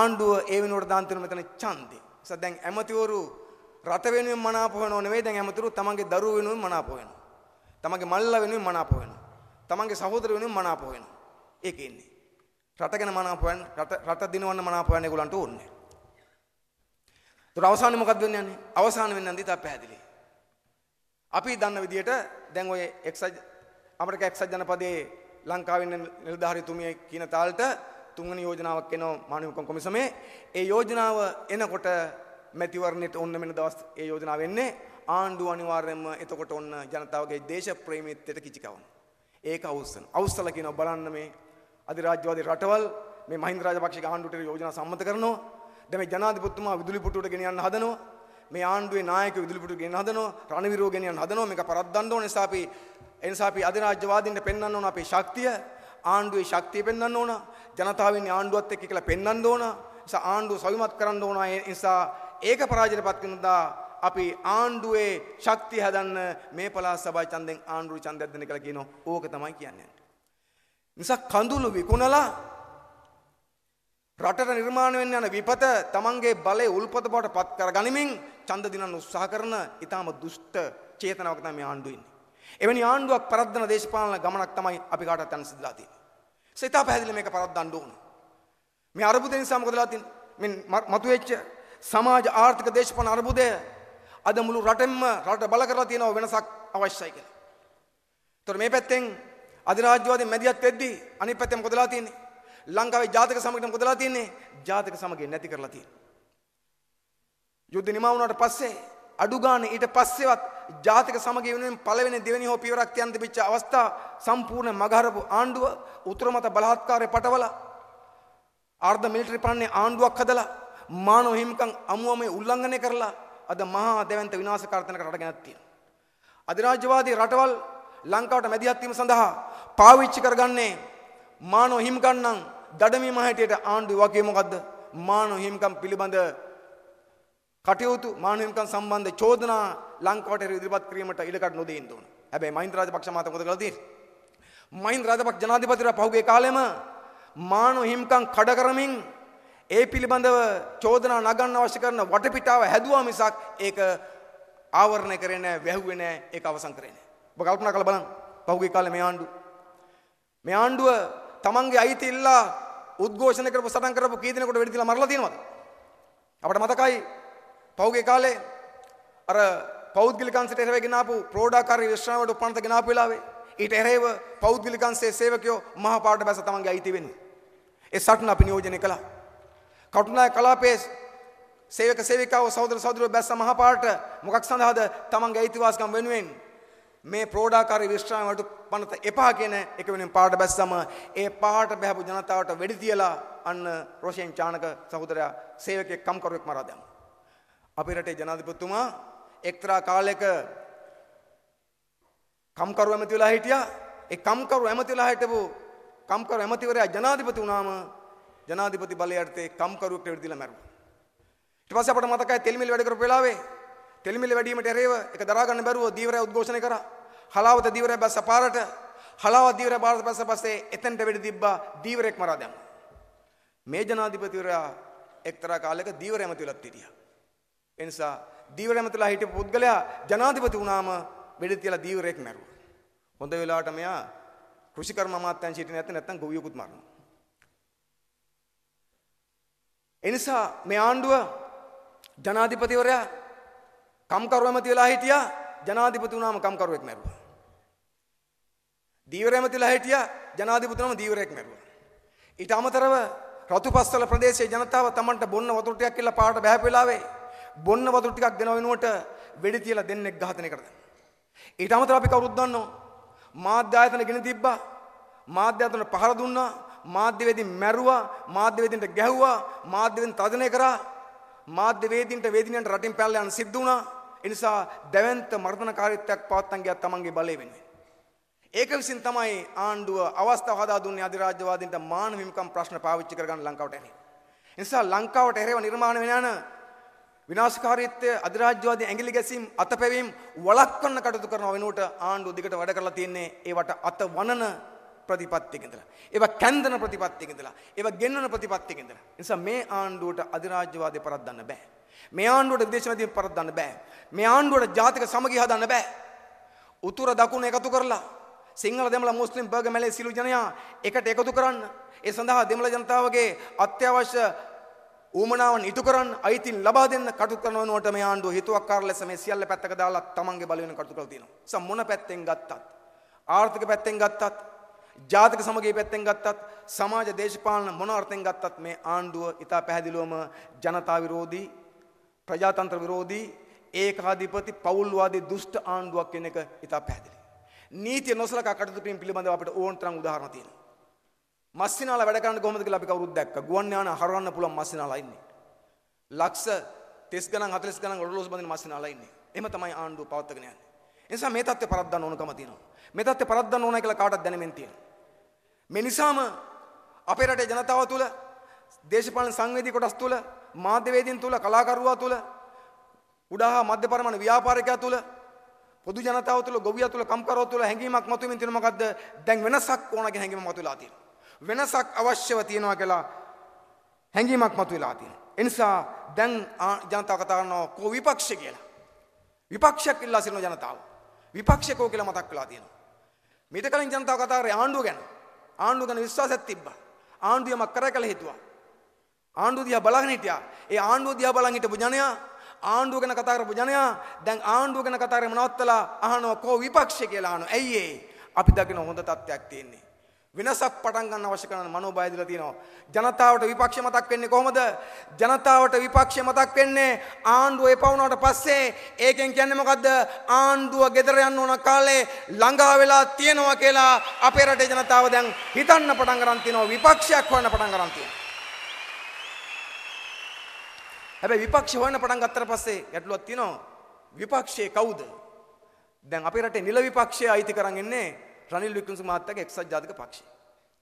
ආණ්ඩුව ඒ වෙනුවට දාන් තියෙන මෙතන ඡන්දේ. ඒසත් දැන් ඇමතිවරු රට වෙනුවෙන් මනාප වෙනව නෙවෙයි දැන් ඇමතිවරු තමන්ගේ දරුවෝ වෙනුවෙන් මනාප වෙනවා. තමන්ගේ මල්ලා වෙනුවෙන් මනාප වෙනවා. තමන්ගේ සහෝදර වෙනුවෙන් මනාප වෙනවා. ඒක ඉන්නේ. රට ගැන මනාප වෙන රට රට දිනවන්න මනාප වෙන ඒගොල්ලන්ට ඕනේ. ඒතර අවසානේ මොකක්ද වෙන්නේ? අවසාන වෙන්නේ නම් දිතා පැහැදිලි. අපි දන්න විදියට දැන් ඔය එක්සයිස් අපට කැක්සත් ජනපදයේ ලංකාවෙන් නිලධාරීතුමිය කියන තාලට තුන්වෙනි යෝජනාවක් එනවා මානවික කොමිසමේ. ඒ යෝජනාව එනකොට මැතිවරණයට ඔන්න මෙන්න දවස් ඒ යෝජනාව එන්නේ. ආණ්ඩුව අනිවාර්යයෙන්ම එතකොට ඔන්න ජනතාවගේ දේශප්‍රේමීත්වයට කිචිකවන. ඒක අවුස්සන. අවුස්සලා කියනවා බලන්න මේ අධිරාජ්‍යවාදී රටවල් මේ මහින්ද රාජපක්ෂගේ ආණ්ඩුවට යෝජනා සම්මත කරනවා. දැන් මේ ජනාධිපතිතුමා විදුලි පුටුවට ගෙනියන්න හදනවා. මේ ආණ්ඩුවේ නායකයෝ විදුලි පුටුවට ගෙනියන්න හදනවා. රණවිරෝ ගෙනියන්න හදනවා. මේක පරද්දන්න ඕන නිසා අපි එනිසා අපි අධිරාජ්‍යවාදීන්ට පෙන්වන්න ඕන අපේ ශක්තිය, ආණ්ඩුවේ ශක්තිය පෙන්වන්න ඕන, ජනතාවෙන් ආණ්ඩුවත් එක්ක කියලා පෙන්වන්න ඕන. නිසා ආණ්ඩුව සවිමත් කරන්න ඕන. ඒ නිසා ඒක පරාජයටපත් වෙනදා අපි ආණ්ඩුවේ ශක්තිය හදන්න මේ පළාත් සභාවේ ඡන්දෙන් ආණ්ඩුව ඡන්දයක් දෙන්න කියලා කියනවා. ඕක තමයි කියන්නේ. නිසා කඳුළු විකුණලා රටට නිර්මාණය වෙන්න යන විපත තමන්ගේ බලය උල්පත බවට පත් කරගනිමින් ඡන්ද දිනන්න උත්සාහ කරන ඊටාම දුෂ්ට චේතනාවක් තමයි මේ ආණ්ඩුව ඉන්නේ. එවැනි ආණ්ඩුවක් පරද්දන දේශපාලන ගමනක් තමයි අපි කාටත් යන්න සිදුලා තියෙන්නේ. සිතා පැහැදිලි මේක පරද්දන්න ඕන. මේ අරුබුදේ නිසා මොකදලා තින්නේ? මින් මතුවෙච්ච සමාජ ආර්ථික දේශපාලන අරුබුදය අද මුළු රටෙම රට බල කරලා තියෙනව වෙනසක් අවශ්‍යයි කියලා. ඒතර මේ පැත්තෙන් අධිරාජ්‍යවාදී මැදිහත් වෙද්දී අනිත් පැත්තේ මොකදලා තියෙන්නේ? ලංකාවේ ජාතික සමගිට මොකදලා තියෙන්නේ? ජාතික සමගිය නැති කරලා තියෙන්නේ. යුද්ධ නිමා වුණාට පස්සේ අඩු ගානේ ඊට පස්සෙවත් ජාතික සමගිය වෙනුවෙන් පළවෙනි දෙවෙනි හෝ පියවරක් යන්න තිබිච්ච අවස්ථා සම්පූර්ණ මගහරපු ආණ්ඩුව උතුර මත බලහත්කාරය පටවලා ආර්ධ මිලිටරි පන්නේ ආණ්ඩුවක් හදලා මානව හිමිකම් අමුවමේ උල්ලංඝනය කරලා අද මහා දෙවන්ත විනාශකාරතනකට රටගෙනත් තියෙනවා. අධිරාජ්‍යවාදී රටවල් ලංකාවට මැදිහත් වීම සඳහා පාවිච්චි කරගන්නේ මානව හිමිකම් නම් දඩමීම හැටියට ආණ්ඩුවේ වගේ මොකද්ද? මානව හිමිකම් පිළිබඳ කටයුතු මානවකම් සම්බන්ධ චෝදනා ලංකාවට ඉදිරිපත් කිරීමට ඉඩකට නොදී ඉන්න ඕන. හැබැයි මහින්ද රාජපක්ෂ මහතා මොකද කළා තියෙන්නේ? මහින්ද රාජපක්ෂ ජනාධිපතිතුමා පහුගිය කාලෙම මානව හිම්කම් කඩ කරමින් ඒ පිළිබඳව චෝදනා නගන්න අවශ්‍ය කරන වටපිටාව හැදුවා මිසක් ඒක ආවරණය කරේ නැහැ, වැහුවේ නැහැ, ඒක අවසන් කරේ නැහැ. ඔබ කල්පනා කරලා බලන්න. පහුගිය කාලේ මේ ආණ්ඩුව මේ ආණ්ඩුව තමන්ගේ අයිති ඉල්ලා උද්ඝෝෂණය කරපු සටන් කරපු කී දෙනෙකුට වෙඩි තියලා මරලා තියෙනවද? අපිට මතකයි පෞගේ කාලේ අර පෞද්ගලිකන්සට එරව ගෙනාපු ප්‍රෝඩාකාරී විශ්‍රාමයට උපනත ගෙනාපු වෙලාවේ ඊට එරෙහිව පෞද්ගලිකන්සේ සේවකයෝ මහා පාඩට බැස තමන්ගේ අයිති වෙන්නේ. ඒ සටන අපි නියෝජනය කළා. කටුනාය කලාපයේ සේවක සේවිකාව සහෝදර සහෝදරියෝ බැස්ස මහා පාඩට මොකක් සඳහාද තමන්ගේ අයිතිවාසිකම් වෙනුවෙන් මේ ප්‍රෝඩාකාරී විශ්‍රාමයට පනත එපා කියන එක වෙනුවෙන් පාඩට බැස්සම ඒ පාඩට බැහැපු ජනතාවට වෙඩි තියලා අන්න රොෂෙන් චානක සහෝදරයා සේවකයෙක් කම්කරුවෙක් මරා දැම්මා. අපේ රටේ ජනාධිපතිතුමා එක්තරා කාලයක කම්කරු ඇමති වෙලා හිටියා. ඒ කම්කරු ඇමති වෙලා හිටපු කම්කරු ඇමතිවරයා ජනාධිපති වුණාම ජනාධිපති බලය යටතේ කම්කරුවෙක්ට වෙඩි දීලා මැරුවා. ඊට පස්සේ අපට මතකයි තෙල්මිල වැඩ කරපු වෙලාවේ තෙල්මිල වැඩිවීමට එරෙහිව ඒක දරා ගන්න බැරුව දීවරය උද්ඝෝෂණය කරා. හලාවත දීවරය බැස්ස පාරට හලාව දීවරය පාරට බැස්ස පස්සේ එතෙන්ට වෙඩි තිබ්බා දීවරෙක් මරා දැම්මා. මේ ජනාධිපතිවරයා එක්තරා කාලයක දීවර ඇමති වෙලත් හිටියා. ඒ නිසා දීවර ඇමතිලා හිටපු පුද්ගලයා ජනාධිපති වුණාම වෙඩි තියලා දීවරයක් මැරුවා. හොඳ වෙලාවට මෙයා කෘෂිකර්ම අමාත්‍යංශයට නැත්නම් නැත්නම් ගොවියෙකුත් මරනවා. ඒ නිසා මේ ආණ්ඩුව ජනාධිපතිවරයා කම්කරු ඇමති වෙලා හිටියා ජනාධිපති වුණාම කම්කරුවෙක් මැරුවා. දීවර ඇමතිලා හිටියා ජනාධිපති වුණාම දීවරයෙක් මැරුවා. ඊට අමතරව රතුපස්වල ප්‍රදේශයේ ජනතාව Tamanට බොන්න වතුර ටිකක් කියලා පාට බහැප වෙලාවේ බොන්න වතුර ටිකක් දෙනව වෙනුවට වෙඩි තියලා දෙන්නෙක් ඝාතනය කරද. ඊට අමතරව අපි කවුරුත් දන්නවා මාධ්‍ය ආයතන ගෙන තිබ්බා මාධ්‍ය ආයතන පහර දුන්නා මාධ්‍යවේදීන් මැරුවා මාධ්‍යවේදීන්ට ගැහුවා මාධ්‍යවෙන් තදනය කරා මාධ්‍යවේදීන්ට වේදිනියන්ට රටින් පැල්ල යන සිද්ධ වුණා ඒ නිසා දැවැන්ත මර්ධනකාරීත්වයක් පවත්තන් ගියා තමන්ගේ බලය වෙනුවෙන් ඒක විසින් තමයි ආණ්ඩුව අවස්ථාව හදා දුන්නේ අධිරාජ්‍යවාදීන්ට මානව හිමිකම් ප්‍රශ්න පාවිච්චි කරගන්න ලංකාවට එන්නේ. නිසා ලංකාවට හැරෙව නිර්මාණය වෙන යන විනාශකාරීත්වය අධිරාජ්‍යවාදී ඇඟිලි ගැසීම් අතපැවීම් වළක්වන්න කටයුතු කරන වෙනුවට ආණ්ඩුව දිගට වැඩ කරලා තියෙන්නේ ඒවට අත වනන ප්‍රතිපත්තියක ඉඳලා ඒව කැන්දන ප්‍රතිපත්තියක ඉඳලා ඒව ගෙන්වන ප්‍රතිපත්තියක ඉඳලා නිසා මේ ආණ්ඩුවට අධිරාජ්‍යවාදය පරද්දන්න බෑ මේ ආණ්ඩුවට විදේශවාදී පරද්දන්න බෑ මේ ආණ්ඩුවට ජාතික සමගිය හදන්න බෑ උතුර දකුණ එකතු කරලා සිංහල දෙමළ මුස්ලිම් බර්ග මැලේ සිළු ජනයා එකට එකතු කරන්න ඒ සඳහා දෙමළ ජනතාවගේ අත්‍යවශ්‍ය ඌමනාවන් ඉටු කරන්න අයිතින් ලබා දෙන්න කටයුතු කරන වෙනුවට මේ ආණ්ඩුව හිතුවක්කාර ලෙස මේ සියල්ල පැත්තක දාලා තමන්ගේ බල වෙන කටයුතු කරලා තියෙනවා. සම මොන පැත්තෙන් ගත්තත් ආර්ථික පැත්තෙන් ගත්තත් ජාතික සමගිය පැත්තෙන් ගත්තත් සමාජ දේශපාලන මොන අර්ථෙන් ගත්තත් මේ ආණ්ඩුව ඉතා පැහැදිලිවම ජනතා විරෝධී ප්‍රජාතන්ත්‍ර විරෝධී ඒකාධිපති පවුල්වාදී දුෂ්ට ආණ්ඩුවක් කියන එක ඉතා පැහැදිලි. නීතිය නොසලකා කටයුතු කිරීම පිළිබඳව අපිට ඕන තරම් උදාහරණ තියෙනවා. මස්සිනාලා වැඩ කරන්න කොහොමද කියලා අපි කවුරුත් දැක්ක. ගුවන් යාන හරවන්න පුළුවන් මස්සිනාලා ඉන්නේ. ලක්ෂ 30 ගණන් 40 ගණන් ඔරලෝසු බඳින මස්සිනාලා ඉන්නේ. එහෙම තමයි ආණ්ඩුව පවත්වාගෙන යන්නේ. ඒ නිසා මේ தත්ත්වය පරද්දන්න ඕනකම තියෙනවා. මේ தත්ත්වය පරද්දන්න ඕනයි කියලා කාටවත් දැනෙමින් තියෙනවා. මේ නිසාම අපේ රටේ ජනතාව තුළ දේශපාලන සංවේදී කොටස් තුළ මාධ්‍යවේදීන් තුළ කලාකරුවා තුළ උඩහා මධ්‍ය පරමාණු ව්‍යාපාරිකයා තුළ පොදු ජනතාව තුළ ගොවියා තුළ කම්කරුවා තුළ හැඟීමක් මතුවෙමින් තියෙන මොකද්ද දැන් වෙනසක් ඕන කියන හැඟීම මතුවලා තියෙනවා වෙනසක් අවශ්‍යව තියෙනවා කියලා හැඟීමක් මතුවලා තියෙනවා. ඒ නිසා දැන් ජනතාව කතා කරනවා කෝ විපක්ෂ කියලා. විපක්ෂයක් ඉල්ලා සිටින ජනතාව. විපක්ෂකෝ කියලා මතක් වෙලා තියෙනවා. මීට කලින් ජනතාව කතා කරේ ආණ්ඩුව ගැන. ආණ්ඩුව ගැන විශ්වාසයක් තිබ්බා. ආණ්ඩුව යමක් කරා කියලා හිතුවා. ආණ්ඩුව දිහා බලගෙන හිටියා. ඒ ආණ්ඩුව දිහා බලන් හිටපු ජනයා ආණ්ඩුව ගැන කතා කරපු ජනයා දැන් ආණ්ඩුව ගැන කතා කරේම නවත්තලා අහනවා කෝ විපක්ෂය කියලා අහනවා. ඇයි ඒ? අපි දකින හොඳ තත්ත්වයක් තියෙන්නේ. වෙනසක් පටන් ගන්න අවශ්‍ය කරන මනෝබය දීලා තියෙනවා. ජනතාවට විපක්ෂ මතක් වෙන්නේ කොහොමද? ජනතාවට විපක්ෂ මතක් වෙන්නේ ආණ්ඩුව එපා වුණාට පස්සේ ඒකෙන් කියන්නේ මොකද්ද? ආණ්ඩුව ගෙදර යන්න ඕන කාලේ ළඟා වෙලා තියෙනවා කියලා අපේ රටේ ජනතාව දැන් හිතන්න පටන් ගන්න තියෙනවා විපක්ෂයක් හොයන්න පටන් ගන්න තියෙනවා. හැබැයි විපක්ෂ හොයන්න පටන් ගත්තට පස්සේ ගැටලුවක් තියෙනවා. විපක්ෂයේ කවුද? දැන් අපේ රටේ නිල විපක්ෂය අයිති කරන් ඉන්නේ රනිල් වික්‍රමසිංහ මහත්තයාගේ එක්සත් ජාතික පක්ෂය.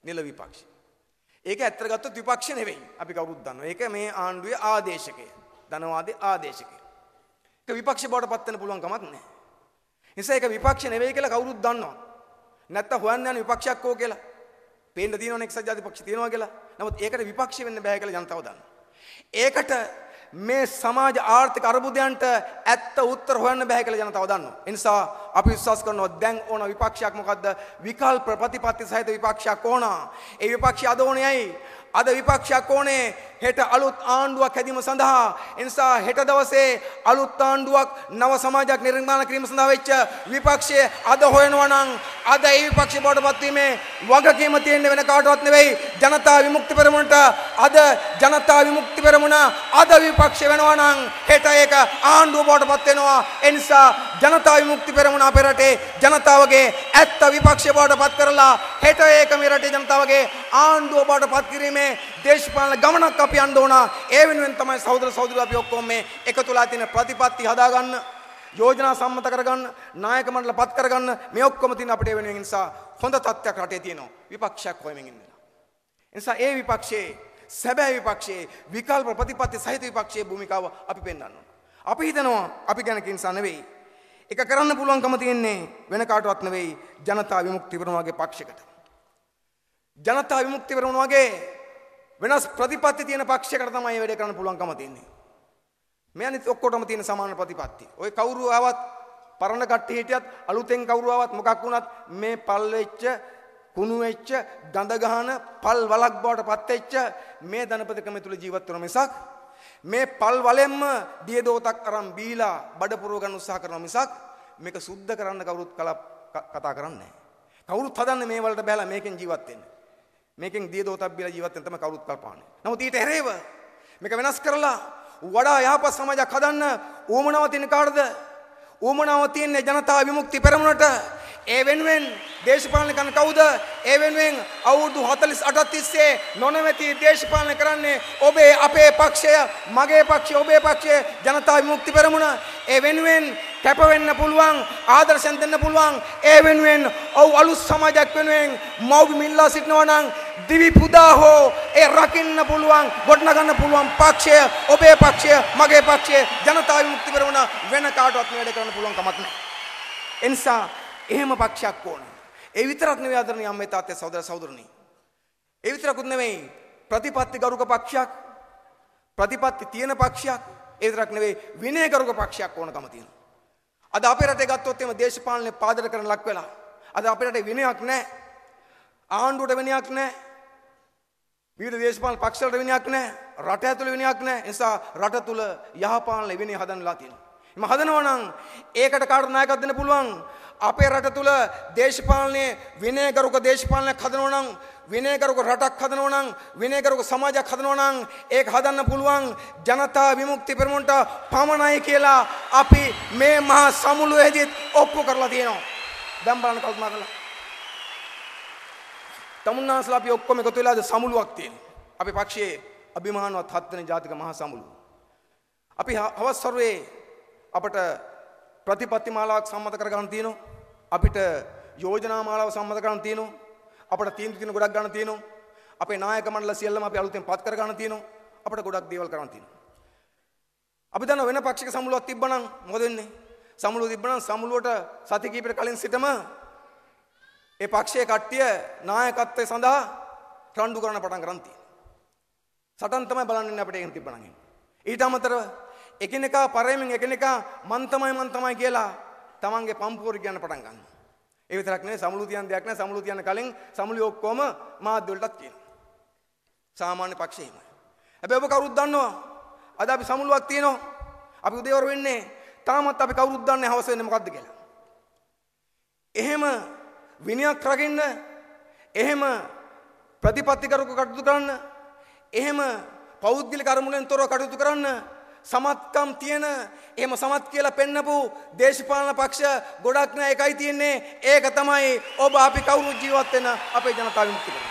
නිල විපක්ෂය. ඒක ඇත්තට ගත්තොත් විපක්ෂ නෙවෙයි. අපි කවුරුත් දන්නවා. ඒක මේ ආණ්ඩුවේ ආදේශකය. ධනවාදී ආදේශකය. ඒක විපක්ෂ බවට පත් වෙන්න පුළුවන් කමක් නැහැ. නිසා ඒක විපක්ෂ නෙවෙයි කියලා කවුරුත් දන්නවා. නැත්තම් හොයන්න යන විපක්ෂයක් ඕක කියලා. පේන්න තියෙනවනේ එක්සත් ජාතික පක්ෂය තියෙනවා කියලා. නමුත් ඒකට විපක්ෂ වෙන්න බෑ කියලා ජනතාව දන්නවා. ඒකට මේ සමාජ ආර්ථික අර්බුදයන්ට ඇත්ත උත්තර හොයන්න බැහැ කියලා ජනතාව දන්නවා. ඒ නිසා අපි විශ්වාස කරනවා දැන් ඕන විපක්ෂයක් මොකද්ද? විකල්ප ප්‍රතිපත්ති සහිත විපක්ෂයක් ඕන. ඒ විපක්ෂය අද ඕනේ ඇයි? අද විපක්ෂයක් ඕනේ හෙට අලුත් ආණ්ඩුවක් හැදීම සඳහා එනිසා හෙට දවසේ අලුත් ආණ්ඩුවක් නව සමාජයක් නිර්මාණය කිරීම සඳහා වෙච්ච විපක්ෂයේ අද හොයනවා නම් අද ඒ විපක්ෂය බවට පත්වීමේ වගකීම තියෙන්නේ වෙන කාටවත් නෙවෙයි ජනතා විමුක්ති පෙරමුණට අද ජනතා විමුක්ති පෙරමුණ අද විපක්ෂය වෙනවා නම් හෙට ඒක ආණ්ඩුව බවට පත් වෙනවා එනිසා ජනතා විමුක්ති පෙරමුණ අපේ රටේ ජනතාවගේ ඇත්ත විපක්ෂය බවට පත් කරලා හෙට ඒක මේ රටේ ජනතාවගේ ආණ්ඩුව බවට පත් කිරීමේ මේ දේශපාලන ගමනක් අපි යන්න ඕන. ඒ වෙනුවෙන් තමයි සහෝදර සහෝදරියෝ අපි ඔක්කොම මේ එකතුලා තියෙන ප්‍රතිපත්ති හදාගන්න යෝජනා සම්මත කරගන්න නායක මණ්ඩල පත් කරගන්න මේ ඔක්කොම තියෙන අපිට වෙනුවෙන් නිසා හොඳ තත්ත්වයක් රටේ තියෙනවා. විපක්ෂයක් හොයමින් ඉන්නවා. නිසා ඒ විපක්ෂයේ සැබෑ විපක්ෂයේ විකල්ප ප්‍රතිපත්ති සහිත විපක්ෂයේ භූමිකාව අපි පෙන්වන්න ඕන. අපි හිතනවා අපි ගැන කින්සා නෙවෙයි. එක කරන්න පුළුවන්කම තියෙන්නේ වෙන කාටවත් නෙවෙයි ජනතා විමුක්ති පෙරමුණ වගේ පක්ෂයකට. ජනතා විමුක්ති පෙරමුණ වගේ වෙනස් ප්‍රතිපත්ති තියෙන පක්ෂයකට තමයි මේ වැඩේ කරන්න පුළුවන්කම තියෙන්නේ. මේ අනිත් ඔක්කොටම තියෙන සමාන ප්‍රතිපත්ති. ඔය කවුරු ආවත් පරණ කට්ටිය හිටියත් අලුතෙන් කවුරු ආවත් මොකක් වුණත් මේ පල් වෙච්ච කුණු වෙච්ච ගඳ ගහන පල් වලක් බවට පත් වෙච්ච මේ ධනපතිකම තුල ජීවත් වෙන මිසක් මේ පල් වලෙන්ම දිය දෝතක් අරන් බීලා බඩ පුරව ගන්න උත්සාහ කරන මිසක් මේක සුද්ධ කරන්න කවුරුත් කතා කරන්නේ නැහැ. කවුරුත් හදන්නේ මේ වලට බැලලා මේකෙන් ජීවත් වෙන්නේ. මේකෙන් දිය දෝතක් බිලා ජීවත් වෙන තමයි කවුරුත් කල්පන්නේ. නමුත් ඊට හැරෙව මේක වෙනස් කරලා වඩා යහපත් සමාජයක් හදන්න ඌමනාව තියෙන කාටද? ඌමනාව තියෙන ජනතා විමුක්ති පෙරමුණට ඒ වෙනුවෙන් දේශපාලන කරන කවුද? ඒ වෙනුවෙන් අවුරුදු 48ක් තිස්සේ නොනවති දේශපාලන කරන්නේ ඔබේ අපේ පක්ෂය, මගේ පක්ෂය, ඔබේ පක්ෂය ජනතා විමුක්ති පෙරමුණ. ඒ වෙනුවෙන් කැප වෙන්න පුළුවන්, ආදර්ශයන් දෙන්න පුළුවන්. ඒ වෙනුවෙන් ඔව් අලුත් සමාජයක් වෙනුවෙන් මව් මිල්ලා සිටනවා නම් දිවි පුදා හෝ ඒ රකින්න පුළුවන් ගොඩනගන්න පුළුවන් පක්ෂය ඔබේ පක්ෂය මගේ පක්ෂය ජනතා විමුක්ති පෙරමුණ වෙන කාටවත් මේ වැඩ කරන්න පුළුවන් කමක් නැහැ. ඒ නිසා එහෙම පක්ෂයක් ඕන. ඒ විතරක් නෙවෙයි ආදරණීය අම්මේ තාත්තේ සහෝදර සහෝදරණී. ඒ විතරකුත් නෙවෙයි ප්‍රතිපත්ති ගරුක පක්ෂයක් ප්‍රතිපත්ති තියෙන පක්ෂයක් ඒ විතරක් නෙවෙයි විනය ගරුක පක්ෂයක් ඕනකම තියෙනවා. අද අපේ රටේ ගත්තොත් එimhe දේශපාලනේ පාදක කරන ලක් වෙලා අද අපේ රටේ විනයක් නැහැ. ආණ්ඩුවට විනයක් නැහැ. විවිධ දේශපාලන පක්ෂවලට විනයක් නැහැ. රට ඇතුළේ විනයක් නැහැ. ඒ නිසා රට තුල යහපාලන විනය හදන්නලා තියෙනවා. එම හදනවා නම් ඒකට කාටද නායකත්වය දෙන්න පුළුවන්? අපේ රට තුල දේශපාලනයේ විනයගරුක දේශපාලනයක් හදනවා නම් විනයගරුක රටක් හදනවා නම් විනයගරුක සමාජයක් හදනවා නම් ඒක හදන්න පුළුවන් ජනතා විමුක්ති පෙරමුණට පමණයි කියලා අපි මේ මහා සමුළුවේදී ඔප්පු කරලා තියෙනවා. දැන් බලන්න කල්පනා කරලා තමුන්නාසලා අපි ඔක්කොම එකතු වෙලාද සමුළුවක් තියෙනවා. අපේ පක්ෂයේ අභිමානවත් හත්වෙනි ජාතික මහා සමුළුව. අපි හවස් සරුවේ අපට ප්‍රතිපත්ති මාලාවක් සම්මත කරගන්න තියෙනවා. අපිට යෝජනා මාලාව සම්මත කරන්න තියෙනවා. අපට තීන්දුව තියෙන ගොඩක් ගන්න තියෙනවා. අපේ නායක මණ්ඩල සියල්ලම අපි අලුතෙන් පත් කරගන්න තියෙනවා. අපට ගොඩක් දේවල් කරන්න තියෙනවා. අපි දන්න වෙන පක්ෂික සමුළුවක් තිබ්බනම් මොකද වෙන්නේ? සමුළුව තිබ්බනම් සමුළුවට සති කීපෙට කලින් සිටම ඒ පක්ෂයේ කට්ටිය නායකත්වය සඳහා රණ්ඩු කරන්න පටන් ගන්න තියෙනවා. සටන් තමයි බලන්න ඉන්නේ අපිට එහෙම තිබ්බනම් එහෙම. ඊට අමතරව එකිනෙකා පරයමින් එකිනෙකා මන් තමයි මන් තමයි කියලා තමන්ගේ පම්පෝර කියන්න පටන් ගන්නවා. ඒ විතරක් නෙවෙයි සමුළු තියන දෙයක් නෑ සමුළු තියන කලින් සමුළු ඔක්කොම මාධ්‍ය වලටත් කියනවා. සාමාන්‍ය පක්ෂය එහෙමයි. හැබැයි ඔබ කවුරුත් දන්නවා අද අපි සමුළුවක් තියෙනවා. අපි උදේවරු වෙන්නේ තාමත් අපි කවුරුත් දන්නේ හවස වෙන්නේ මොකද්ද කියලා. එහෙම විනයක් රකින්න එහෙම ප්‍රතිපත්තිකරක කටයුතු කරන්න එහෙම පෞද්ගලික අරමුණෙන් තොරව කටයුතු කරන්න සමත්කම් තියෙන එහෙම සමත් කියලා පෙන්නපු දේශපාලන පක්ෂ ගොඩක් නෑ එකයි තියෙන්නේ ඒක තමයි ඔබ අපි කවුරු ජීවත් වෙන අපේ ජනතාව විමුක්ති කරන.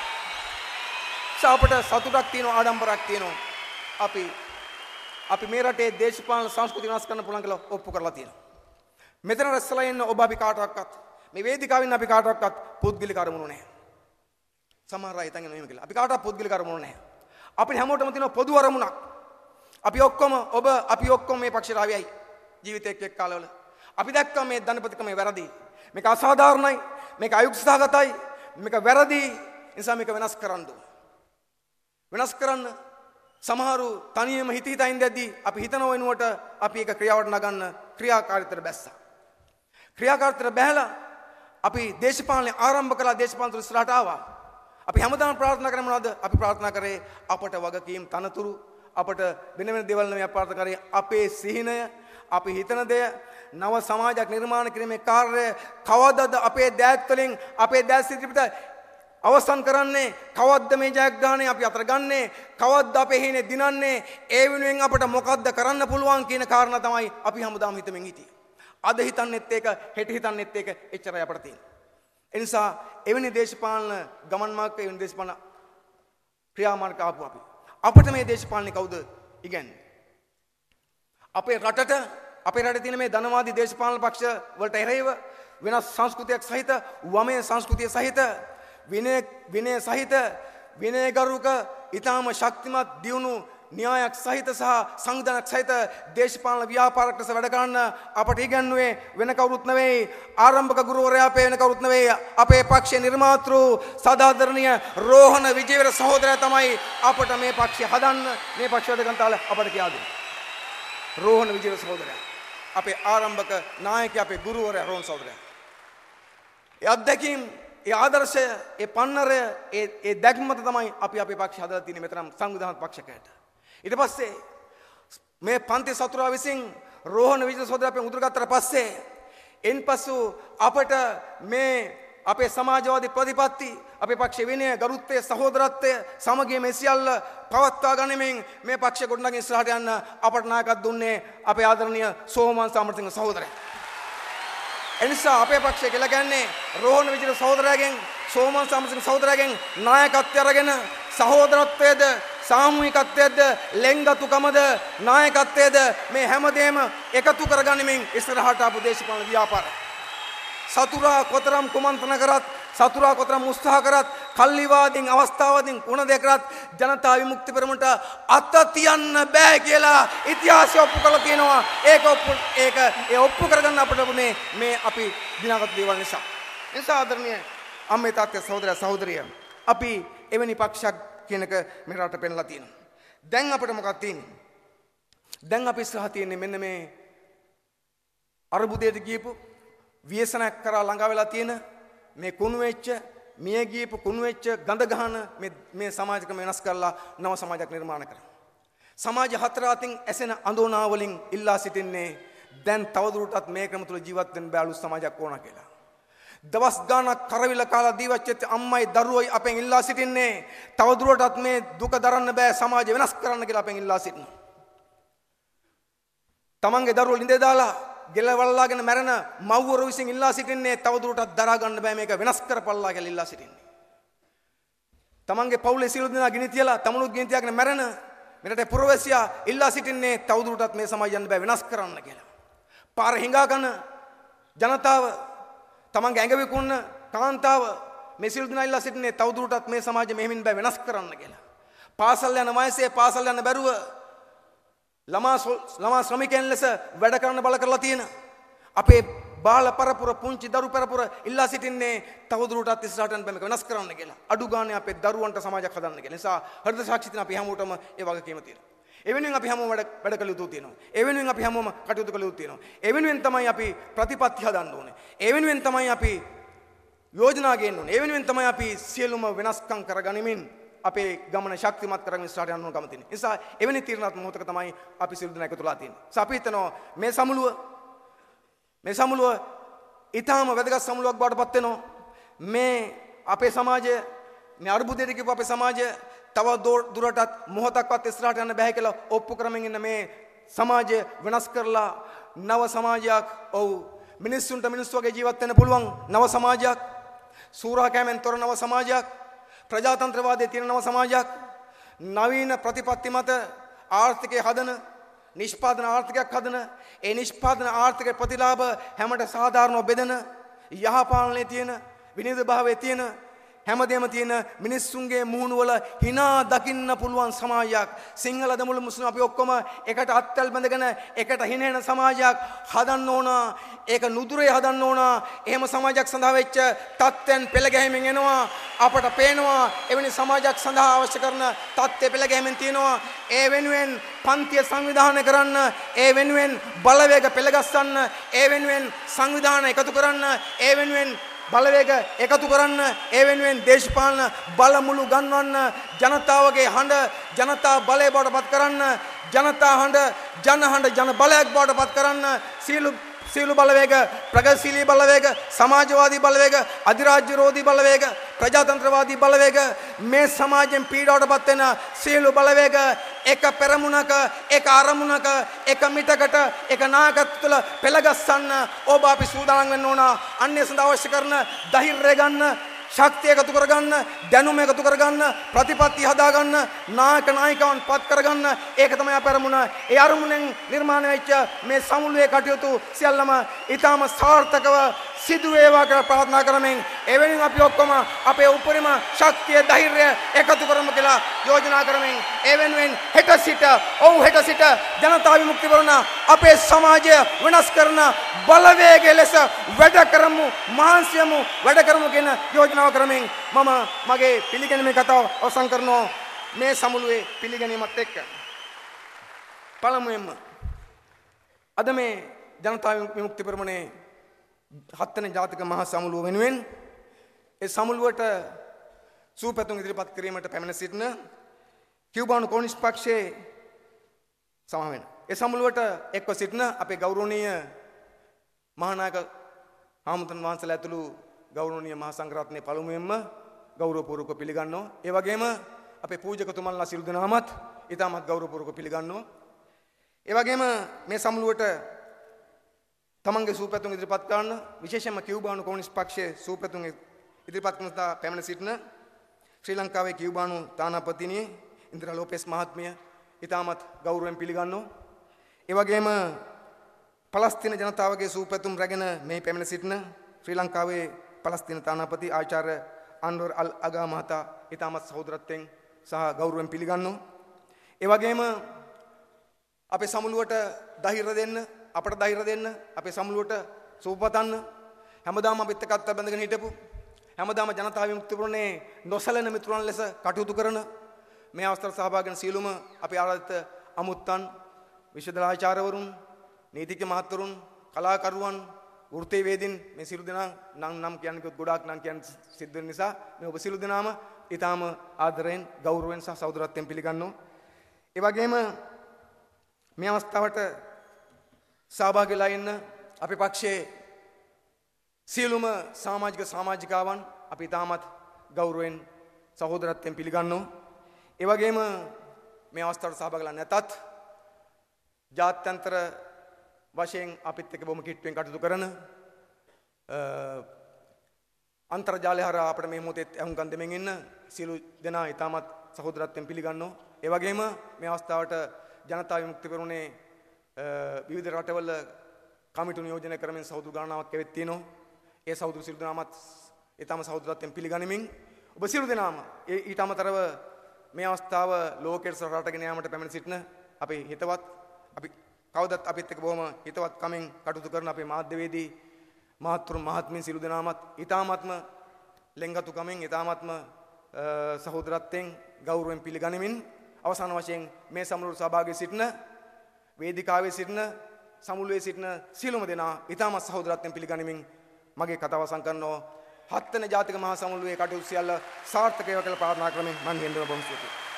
අපට සතුටක් තියෙනවා ආඩම්බරයක් තියෙනවා. අපි අපි මේ රටේ දේශපාලන සංස්කෘතිය වෙනස් කරන්න පුළුවන් කියලා ඔප්පු කරලා තියෙනවා. මෙතන රැස්සලා ඉන්න ඔබ අපි කාටවත් මේ වේදිකාවෙන් අපි කාටවත් පුද්ගලික අරමුණු නැහැ. සමහර අය හිතන්නේ මෙහෙම කියලා. අපි කාටවත් පුද්ගලික අරමුණු නැහැ. අපිට හැමෝටම තියෙන පොදු අරමුණක්. අපි ඔක්කොම ඔබ අපි ඔක්කොම මේ පක්ෂයට ආවියයි ජීවිතයක් එක් කාලවල. අපි දැක්කා මේ ධනපතිකමේ වැරදි. මේක අසාධාරණයි. මේක අයුක්සහගතයි. මේක වැරදි. නිසා මේක වෙනස් කරන්න වෙනස් කරන්න සමහරු තනියම හිත හිතා ඉඳද්දී අපි හිතන වෙනුවට අපි ඒක ක්‍රියාවට නගන්න ක්‍රියාකාරීත්වයට බැස්සා. ක්‍රියාකාරීත්වයට බැහැලා අපි දේශපාලනය ආරම්භ කළා දේශපාලන ඉස්සරහට ආවා. අපි හැමදාම ප්‍රාර්ථනා කරේ මොනවද? අපි ප්‍රාර්ථනා කරේ අපට වගකීම් තනතුරු අපට වෙන වෙන දේවල් නෙමෙයි ප්‍රාර්ථනා කරේ අපේ සිහිනය අපි හිතන දේ නව සමාජයක් නිර්මාණය කිරීමේ කාර්යය කවදද අපේ දෑත් වලින් අපේ දෑත් සිටිපිට අවසන් කරන්නේ කවද්ද මේ ජයග්‍රහණය අපි අතර ගන්නේ කවද්ද අපේ හේනේ දිනන්නේ ඒ වෙනුවෙන් අපට මොකද්ද කරන්න පුළුවන් කියන කාරණා තමයි අපි හැමදාම හිතමින් හිටියේ අද හිතන්නෙත් ඒක හෙට හිතන්නෙත් ඒක එච්චරයි අපට තියෙන්නේ. ඒ නිසා එවැනි දේශපාලන ගමන් මාර්ග එවැනි දේශපාලන ක්‍රියා මාර්ග ආපු අපි. අපිට මේ දේශපාලනේ කවුද ඉගන්නේ? අපේ රටට අපේ රටේ තියෙන මේ ධනවාදී දේශපාලන පක්ෂ වලට එරෙහිව වෙනස් සංස්කෘතියක් සහිත වමේ සංස්කෘතිය සහිත විනය විනය සහිත විනයගරුක ඊටාම ශක්තිමත් දියුණු න්‍යායක් සහිත සහ සංවිධානයක් සහිත දේශපාලන ව්‍යාපාරයක් ලෙස වැඩ කරන්න අපට ඉගැන්වුවේ වෙන කවුරුත් නෙවෙයි ආරම්භක ගුරුවරයා අපේ වෙන කවුරුත් නෙවෙයි අපේ පක්ෂයේ නිර්මාතෘ සදාදරණීය රෝහණ විජේවර සහෝදරයා තමයි අපට මේ පක්ෂය හදන්න මේ පක්ෂය වැඩ කරන තාල අපට කියා දුන්නේ රෝහණ විජේවර සහෝදරයා අපේ ආරම්භක නායකයා අපේ ගුරුවරයා රෝහණ සහෝදරයා ඒ අත්දැකීම් ඒ ආදර්ශය ඒ පන්නරය ඒ දැක්මත තමයි අපි අපේ පක්ෂ හදලා තියෙන්නේ මෙතරම් සංවිධාන පක්ෂකයට ඊට පස්සේ මේ පන්ති සතුරා විසින් රෝහණ විජිත සහෝදරයා අපෙන් උදුරගත්තට පස්සේ එන්පසු අපට මේ අපේ සමාජවාදී ප්‍රතිපත්ති අපේ පක්ෂ විනය ගරුත්වය සහෝදරත්වය සමගිය මේ සියල්ල පවත්වා ගනිමින් මේ පක්ෂ ගොඩනගින් ඉස්සරහට යන්න අපට නායකත්ව දුන්නේ අපේ ආදරණීය සෝමන් සමරසිංහ සහෝදරයා. එනිසා අපේ පක්ෂය කියලා කියන්නේ රෝහණ විජිත සහෝදරයාගෙන් සෝමන් සමරසිංහ සහෝදරයාගෙන් නායකත්වය අරගෙන සහෝදරත්වයද සාමූහිකත්වයද ලෙංගතුකමද නායකත්වයද මේ හැමදේම එකතු කරගනිමින් ඉස්සරහට ආපු දේශපාලන ව්‍යාපාරය. සතුරා කොතරම් කුමන්ත්‍රණ කරත් සතුරා කොතරම් උත්සාහ කරත් කල්ලිවාදීන් අවස්ථාවදීන් කුණ දෙකරත් ජනතා විමුක්ති පෙරමුණට අත තියන්න බෑ කියලා ඉතිහාසය ඔප්පු කරලා තියෙනවා ඒක ඔප්පු ඒක ඒ ඔප්පු කරගන්න අපිට වුණේ මේ අපි දිනාගත් දේවල් නිසා. නිසා ආදරණීය අම්මේ තාත්තේ සහෝදරයා සහෝදරිය අපි එවැනි පක්ෂයක් කියන එක මේ රට පෙන්ලා තියෙනවා. දැන් අපිට මොකක්ද තියෙන්නේ? දැන් අපි ඉස්සරහ තියෙන්නේ මෙන්න මේ අරුබුදයට ගියපු ව්‍යසනයක් කරා ළඟා වෙලා තියෙන මේ කුණු වෙච්ච මිය ගියපු කුණු වෙච්ච ගඳ ගහන මේ මේ සමාජකම වෙනස් කරලා නව සමාජයක් නිර්මාණය කරනවා. සමාජ හතර අතින් ඇසෙන අඳෝනා වලින් ඉල්ලා සිටින්නේ දැන් තවදුරටත් මේ ක්‍රම තුල ජීවත් වෙන්න බෑ අලුත් සමාජයක් ඕන කියලා. දවස් ගානක් කරවිල කාලා දීවච්චෙත් අම්මයි දරුවයි අපෙන් ඉල්ලා සිටින්නේ. තවදුරටත් මේ දුක දරන්න බෑ සමාජය වෙනස් කරන්න කියලා අපෙන් ඉල්ලා සිටිනවා. තමන්ගේ දරුවෝ ළිඳේ දාලා ගෙලවල්ලාගෙන මැරෙන මව්වරු විසින් ඉල්ලා සිටින්නේ තවදුරටත් දරා ගන්න බෑ මේක වෙනස් කරපල්ලා කියලා ඉල්ලා සිටින්නේ. තමන්ගේ පවුලේ සියලු දෙනා ගිනි තියලා තමනුත් ගිනි තියාගෙන මැරෙන මෙරට පුරවැසියා ඉල්ලා සිටින්නේ තවදුරටත් මේ සමාජය යන්න බෑ වෙනස් කරන්න කියලා. පාර හිඟා ගන්න ජනතාව තමන් ගැඟවිකුන්න කාන්තාව මෙසිල් දුනයිල්ලා සිටින්නේ තවදුරටත් මේ සමාජය මෙහෙමින් බෑ වෙනස් කරන්න කියලා. පාසල් යන වයසේ පාසල් යන බැරුව ළමා ළමා ශ්‍රමිකයන් ලෙස වැඩ කරන්න බල කරලා තියෙන අපේ බාල පරපුර පුංචි දරු පරපුර ඉල්ලා සිටින්නේ තවදුරටත් ඉස්සරහටන් බෑ මේක වෙනස් කරන්න කියලා. අඩු ගානේ අපේ දරුවන්ට සමාජයක් හදන්න කියලා. නිසා හෘද සාක්ෂිතින් අපි හැමෝටම ඒ වගකීම තියෙනවා. එවෙනුවෙන් අපි හැමෝම වැඩ වැඩ කළ යුතු තියෙනවා. එවෙනුවෙන් අපි හැමෝම කටයුතු කළ යුතු තියෙනවා. එවෙනුවෙන් තමයි අපි ප්‍රතිපත්ති හදන්න ඕනේ. එවෙනුවෙන් තමයි අපි යෝජනා ගේන්න ඕනේ. එවෙනුවෙන් තමයි අපි සියලුම වෙනස්කම් කරගනිමින් අපේ ගමන ශක්තිමත් කරගෙන ඉස්සරහට යන්න ඕන ගම තියෙන. නිසා එවැනි තීරණාත්මක මොහොතක තමයි අපි සියලු දෙනා එකතුලා තියෙන්නේ. නිසා අපි හිතනවා මේ සමුළුව මේ සමුළුව ඊටාම වැදගත් සමුළුවක් බවට පත් වෙනවා. මේ අපේ සමාජය මේ අර්බුදයට කියපු අපේ සමාජය තව දුරටත් මොහොතක්වත් ඉස්සරහට යන්න බෑ කියලා ඔප්පු කරමින් ඉන්න මේ සමාජය වෙනස් කරලා නව සමාජයක් ඔව් මිනිස්සුන්ට මිනිස්සු වගේ ජීවත් වෙන්න පුළුවන් නව සමාජයක් සූරා කෑමෙන් තොර නව සමාජයක් ප්‍රජාතන්ත්‍රවාදයේ තියෙන නව සමාජයක් නවීන ප්‍රතිපත්ති මත ආර්ථිකය හදන නිෂ්පාදන ආර්ථිකයක් හදන ඒ නිෂ්පාදන ආර්ථික ප්‍රතිලාභ හැමට සාධාරණව බෙදෙන යහපාලනයේ තියෙන විනිවිදභාවයේ තියෙන හැමදේම තියෙන මිනිස්සුන්ගේ මුහුණුවල hina දකින්න පුළුවන් සමාජයක් සිංහල දමුළු මුස්ලිම් අපි ඔක්කොම එකට අත්වල් බැඳගෙන එකට හිනේන සමාජයක් හදන්න ඕන ඒක නුදුරේ හදන්න ඕන එහෙම සමාජයක් සඳහා වෙච්ච තත්ත්වයන් පෙළ ගැහිමින් එනවා අපට පේනවා එවැනි සමාජයක් සඳහා අවශ්‍ය කරන තත්ත්වය පෙළ ගැහිමින් තියෙනවා ඒ වෙනුවෙන් පන්තිය සංවිධානය කරන්න ඒ වෙනුවෙන් බලවේග පෙළගස්සන්න ඒ වෙනුවෙන් සංවිධාන එකතු කරන්න ඒ වෙනුවෙන් බලවේග එකතු කරන්න ඒ වෙනුවෙන් දේශපාලන බලමුළු ගන්වන්න ජනතාවගේ හඬ ජනතා බලය බවට පත් කරන්න ජනතා හඬ ජන හඬ ජන බලයක් බවට පත් කරන්න සියලු සියලු බලවේග ප්‍රගතිශීලී බලවේග සමාජවාදී බලවේග අධිරාජ්‍යරෝධී බලවේග ප්‍රජාතන්ත්‍රවාදී බලවේග මේ සමාජයෙන් පීඩාවටපත් වෙන සියලු බලවේග එක පෙරමුණක එක අරමුණක එක මිටකට එක නායකත්ව තුළ පෙළගස්සන්න ඔබ අපි සූදානම් වෙන්න ඕන අන්නේ සඳහා අවශ්‍ය කරන ධෛර්යය ගන්න ශක්තිය එකතු කරගන්න දැනුම එකතු කරගන්න ප්‍රතිපත්ති හදාගන්න නායක නායිකාවන් පත් කරගන්න ඒක තමයි අපේ අරමුණ. ඒ අරමුණෙන් නිර්මාණය වෙච්ච මේ සමුළුවේ කටයුතු සියල්ලම ඊටාම සාර්ථකව සිදු වේවා කියලා ප්‍රාර්ථනා කරමින් එවැනින් අපි ඔක්කොම අපේ උපරිම ශක්තිය ධෛර්යය එකතු කරමු කියලා යෝජනා කරමින් එවෙනුවෙන් හෙට සිට ඔව් හෙට සිට ජනතා විමුක්ති වරුණ අපේ සමාජය වෙනස් කරන බලවේගය ලෙස වැඩ කරමු මහන්සියමු වැඩ කරමු කියන යෝජනා දේශනාව කරමින් මම මගේ පිළිගැනීමේ කතාව අවසන් කරනවා මේ සමුළුවේ පිළිගැනීමත් එක්ක. පළමුවෙන්ම අද මේ ජනතා විමුක්ති පෙරමුණේ හත්වෙනි ජාතික මහා සමුළුව වෙනුවෙන් ඒ සමුළුවට සූපැතුම් ඉදිරිපත් කිරීමට පැමිණ සිටින කියුබානු කොමියුනිස්ට් පක්ෂයේ සමා වෙන. ඒ සමුළුවට එක්ව සිටින අපේ ගෞරවනීය මහානායක ආමුතුන් වහන්සේලා ඇතුළු ගෞරවනීය මහා සංඝරත්නයේ පළමුවෙන්ම ගෞරවපූර්වක පිළිගන්නවා. ඒ වගේම අපේ පූජකතුමන්ලා සිළු දෙනාමත් ඊටමත් ගෞරවපූර්වක පිළිගන්නවා. ඒ වගේම මේ සමුළුවට තමන්ගේ සූපැතුම් ඉදිරිපත් කරන්න විශේෂයෙන්ම කියුබානු කොමියුනිස්ට් පක්ෂයේ සූපැතුම් ඉදිරිපත් කරන තා පැමිණ සිටින ශ්‍රී ලංකාවේ කියුබානු තානාපතිනි ඉන්ද්‍රා ලෝපෙස් මහත්මිය ඊටමත් ගෞරවයෙන් පිළිගන්නවා. ඒ වගේම පලස්තීන ජනතාවගේ සූපැතුම් රැගෙන මේ පැමිණ සිටින ශ්‍රී ලංකාවේ පලස්තින තානාපති ආචාර්ය අන්වර් අල් අගා මහතා ඉතාමත් සහෝදරත්වයෙන් සහ ගෞරවයෙන් පිළිගන්නවා. ඒ වගේම අපේ සමුළුවට දහිර දෙන්න, අපට දහිර දෙන්න, අපේ සමුළුවට සූපතන්න හැමදාම අපිත් එක්ක අත්ත බැඳගෙන හිටපු හැමදාම ජනතා විමුක්තිපුරණේ නොසැලෙන මිතුරන් ලෙස කටයුතු කරන මේ අවස්ථාවට සහභාගී වන සියලුම අපේ ආරාධිත අමුත්තන් විශ්වවිද්‍යාලාචාර්යවරුන් නීතිඥ මහත්වරුන් කලාකරුවන් වෘත්තීවේදීන් මේ සියලු දෙනා නම් නම් කියන්නේ කිව්වොත් ගොඩාක් නම් කියන්න සිද්ධ වෙන නිසා මේ ඔබ සියලු දෙනාම ඊටාම ආදරයෙන් ගෞරවයෙන් සහ සහෝදරත්වයෙන් පිළිගන්නවා. ඒ වගේම මේ අවස්ථාවට සහභාගී වෙලා ඉන්න අපේ පක්ෂයේ සියලුම සමාජික සමාජිකාවන් අපි ඊටාමත් ගෞරවයෙන් සහෝදරත්වයෙන් පිළිගන්නවා. ඒ වගේම මේ අවස්ථාවට සහභාගී වෙලා නැතත් ජාත්‍යන්තර වශයෙන් අපිත් එක්ක බොහොම කිට්ටුවෙන් කටයුතු කරන අන්තර්ජාලය හරහා අපිට මේ මොහොතේ ඇහුම්කන් දෙමින් ඉන්න සියලු දෙනා ඊටමත් සහෝදරත්වයෙන් පිළිගන්නවා. ඒ වගේම මේ අවස්ථාවට ජනතා විමුක්ති පෙරමුණේ විවිධ රටවල කමිටු නියෝජනය කරමින් සහෝදර ගණනාවක් කෙරෙත් තියෙනවා. ඒ සහෝදර සියලු දෙනාමත් ඊටම සහෝදරත්වයෙන් පිළිගනිමින් ඔබ සියලු දෙනාම ඊට අමතරව මේ අවස්ථාව ලෝකයට රටගෙන යාමට පැමිණ සිටින අපේ හිතවත් අපි කවදත් අපිත් එක්ක බොහොම හිතවත්කමින් කටයුතු කරන අපේ මාධ්‍යවේදී මහත්තුරු මහත්මින් සිළු දෙනාමත් ඊ타මාත්ම ලෙන්ගතුකමින් ඊ타මාත්ම සහෝදරත්වයෙන් ගෞරවයෙන් පිළිගනිමින් අවසාන වශයෙන් මේ සමුළුවට සහභාගී සිටින වේදිකාවේ සිටින සමුළුවේ සිටින සියලුම දෙනා ඊ타මාත් සහෝදරත්වයෙන් පිළිගනිමින් මගේ කතාව අවසන් කරනවා හත්වන ජාතික මහා සමුළුවේ කටයුතු සියල්ල සාර්ථකව කියලා ප්‍රාර්ථනා කරමින් මම හෙන්දන බොහොම ස්තුතියි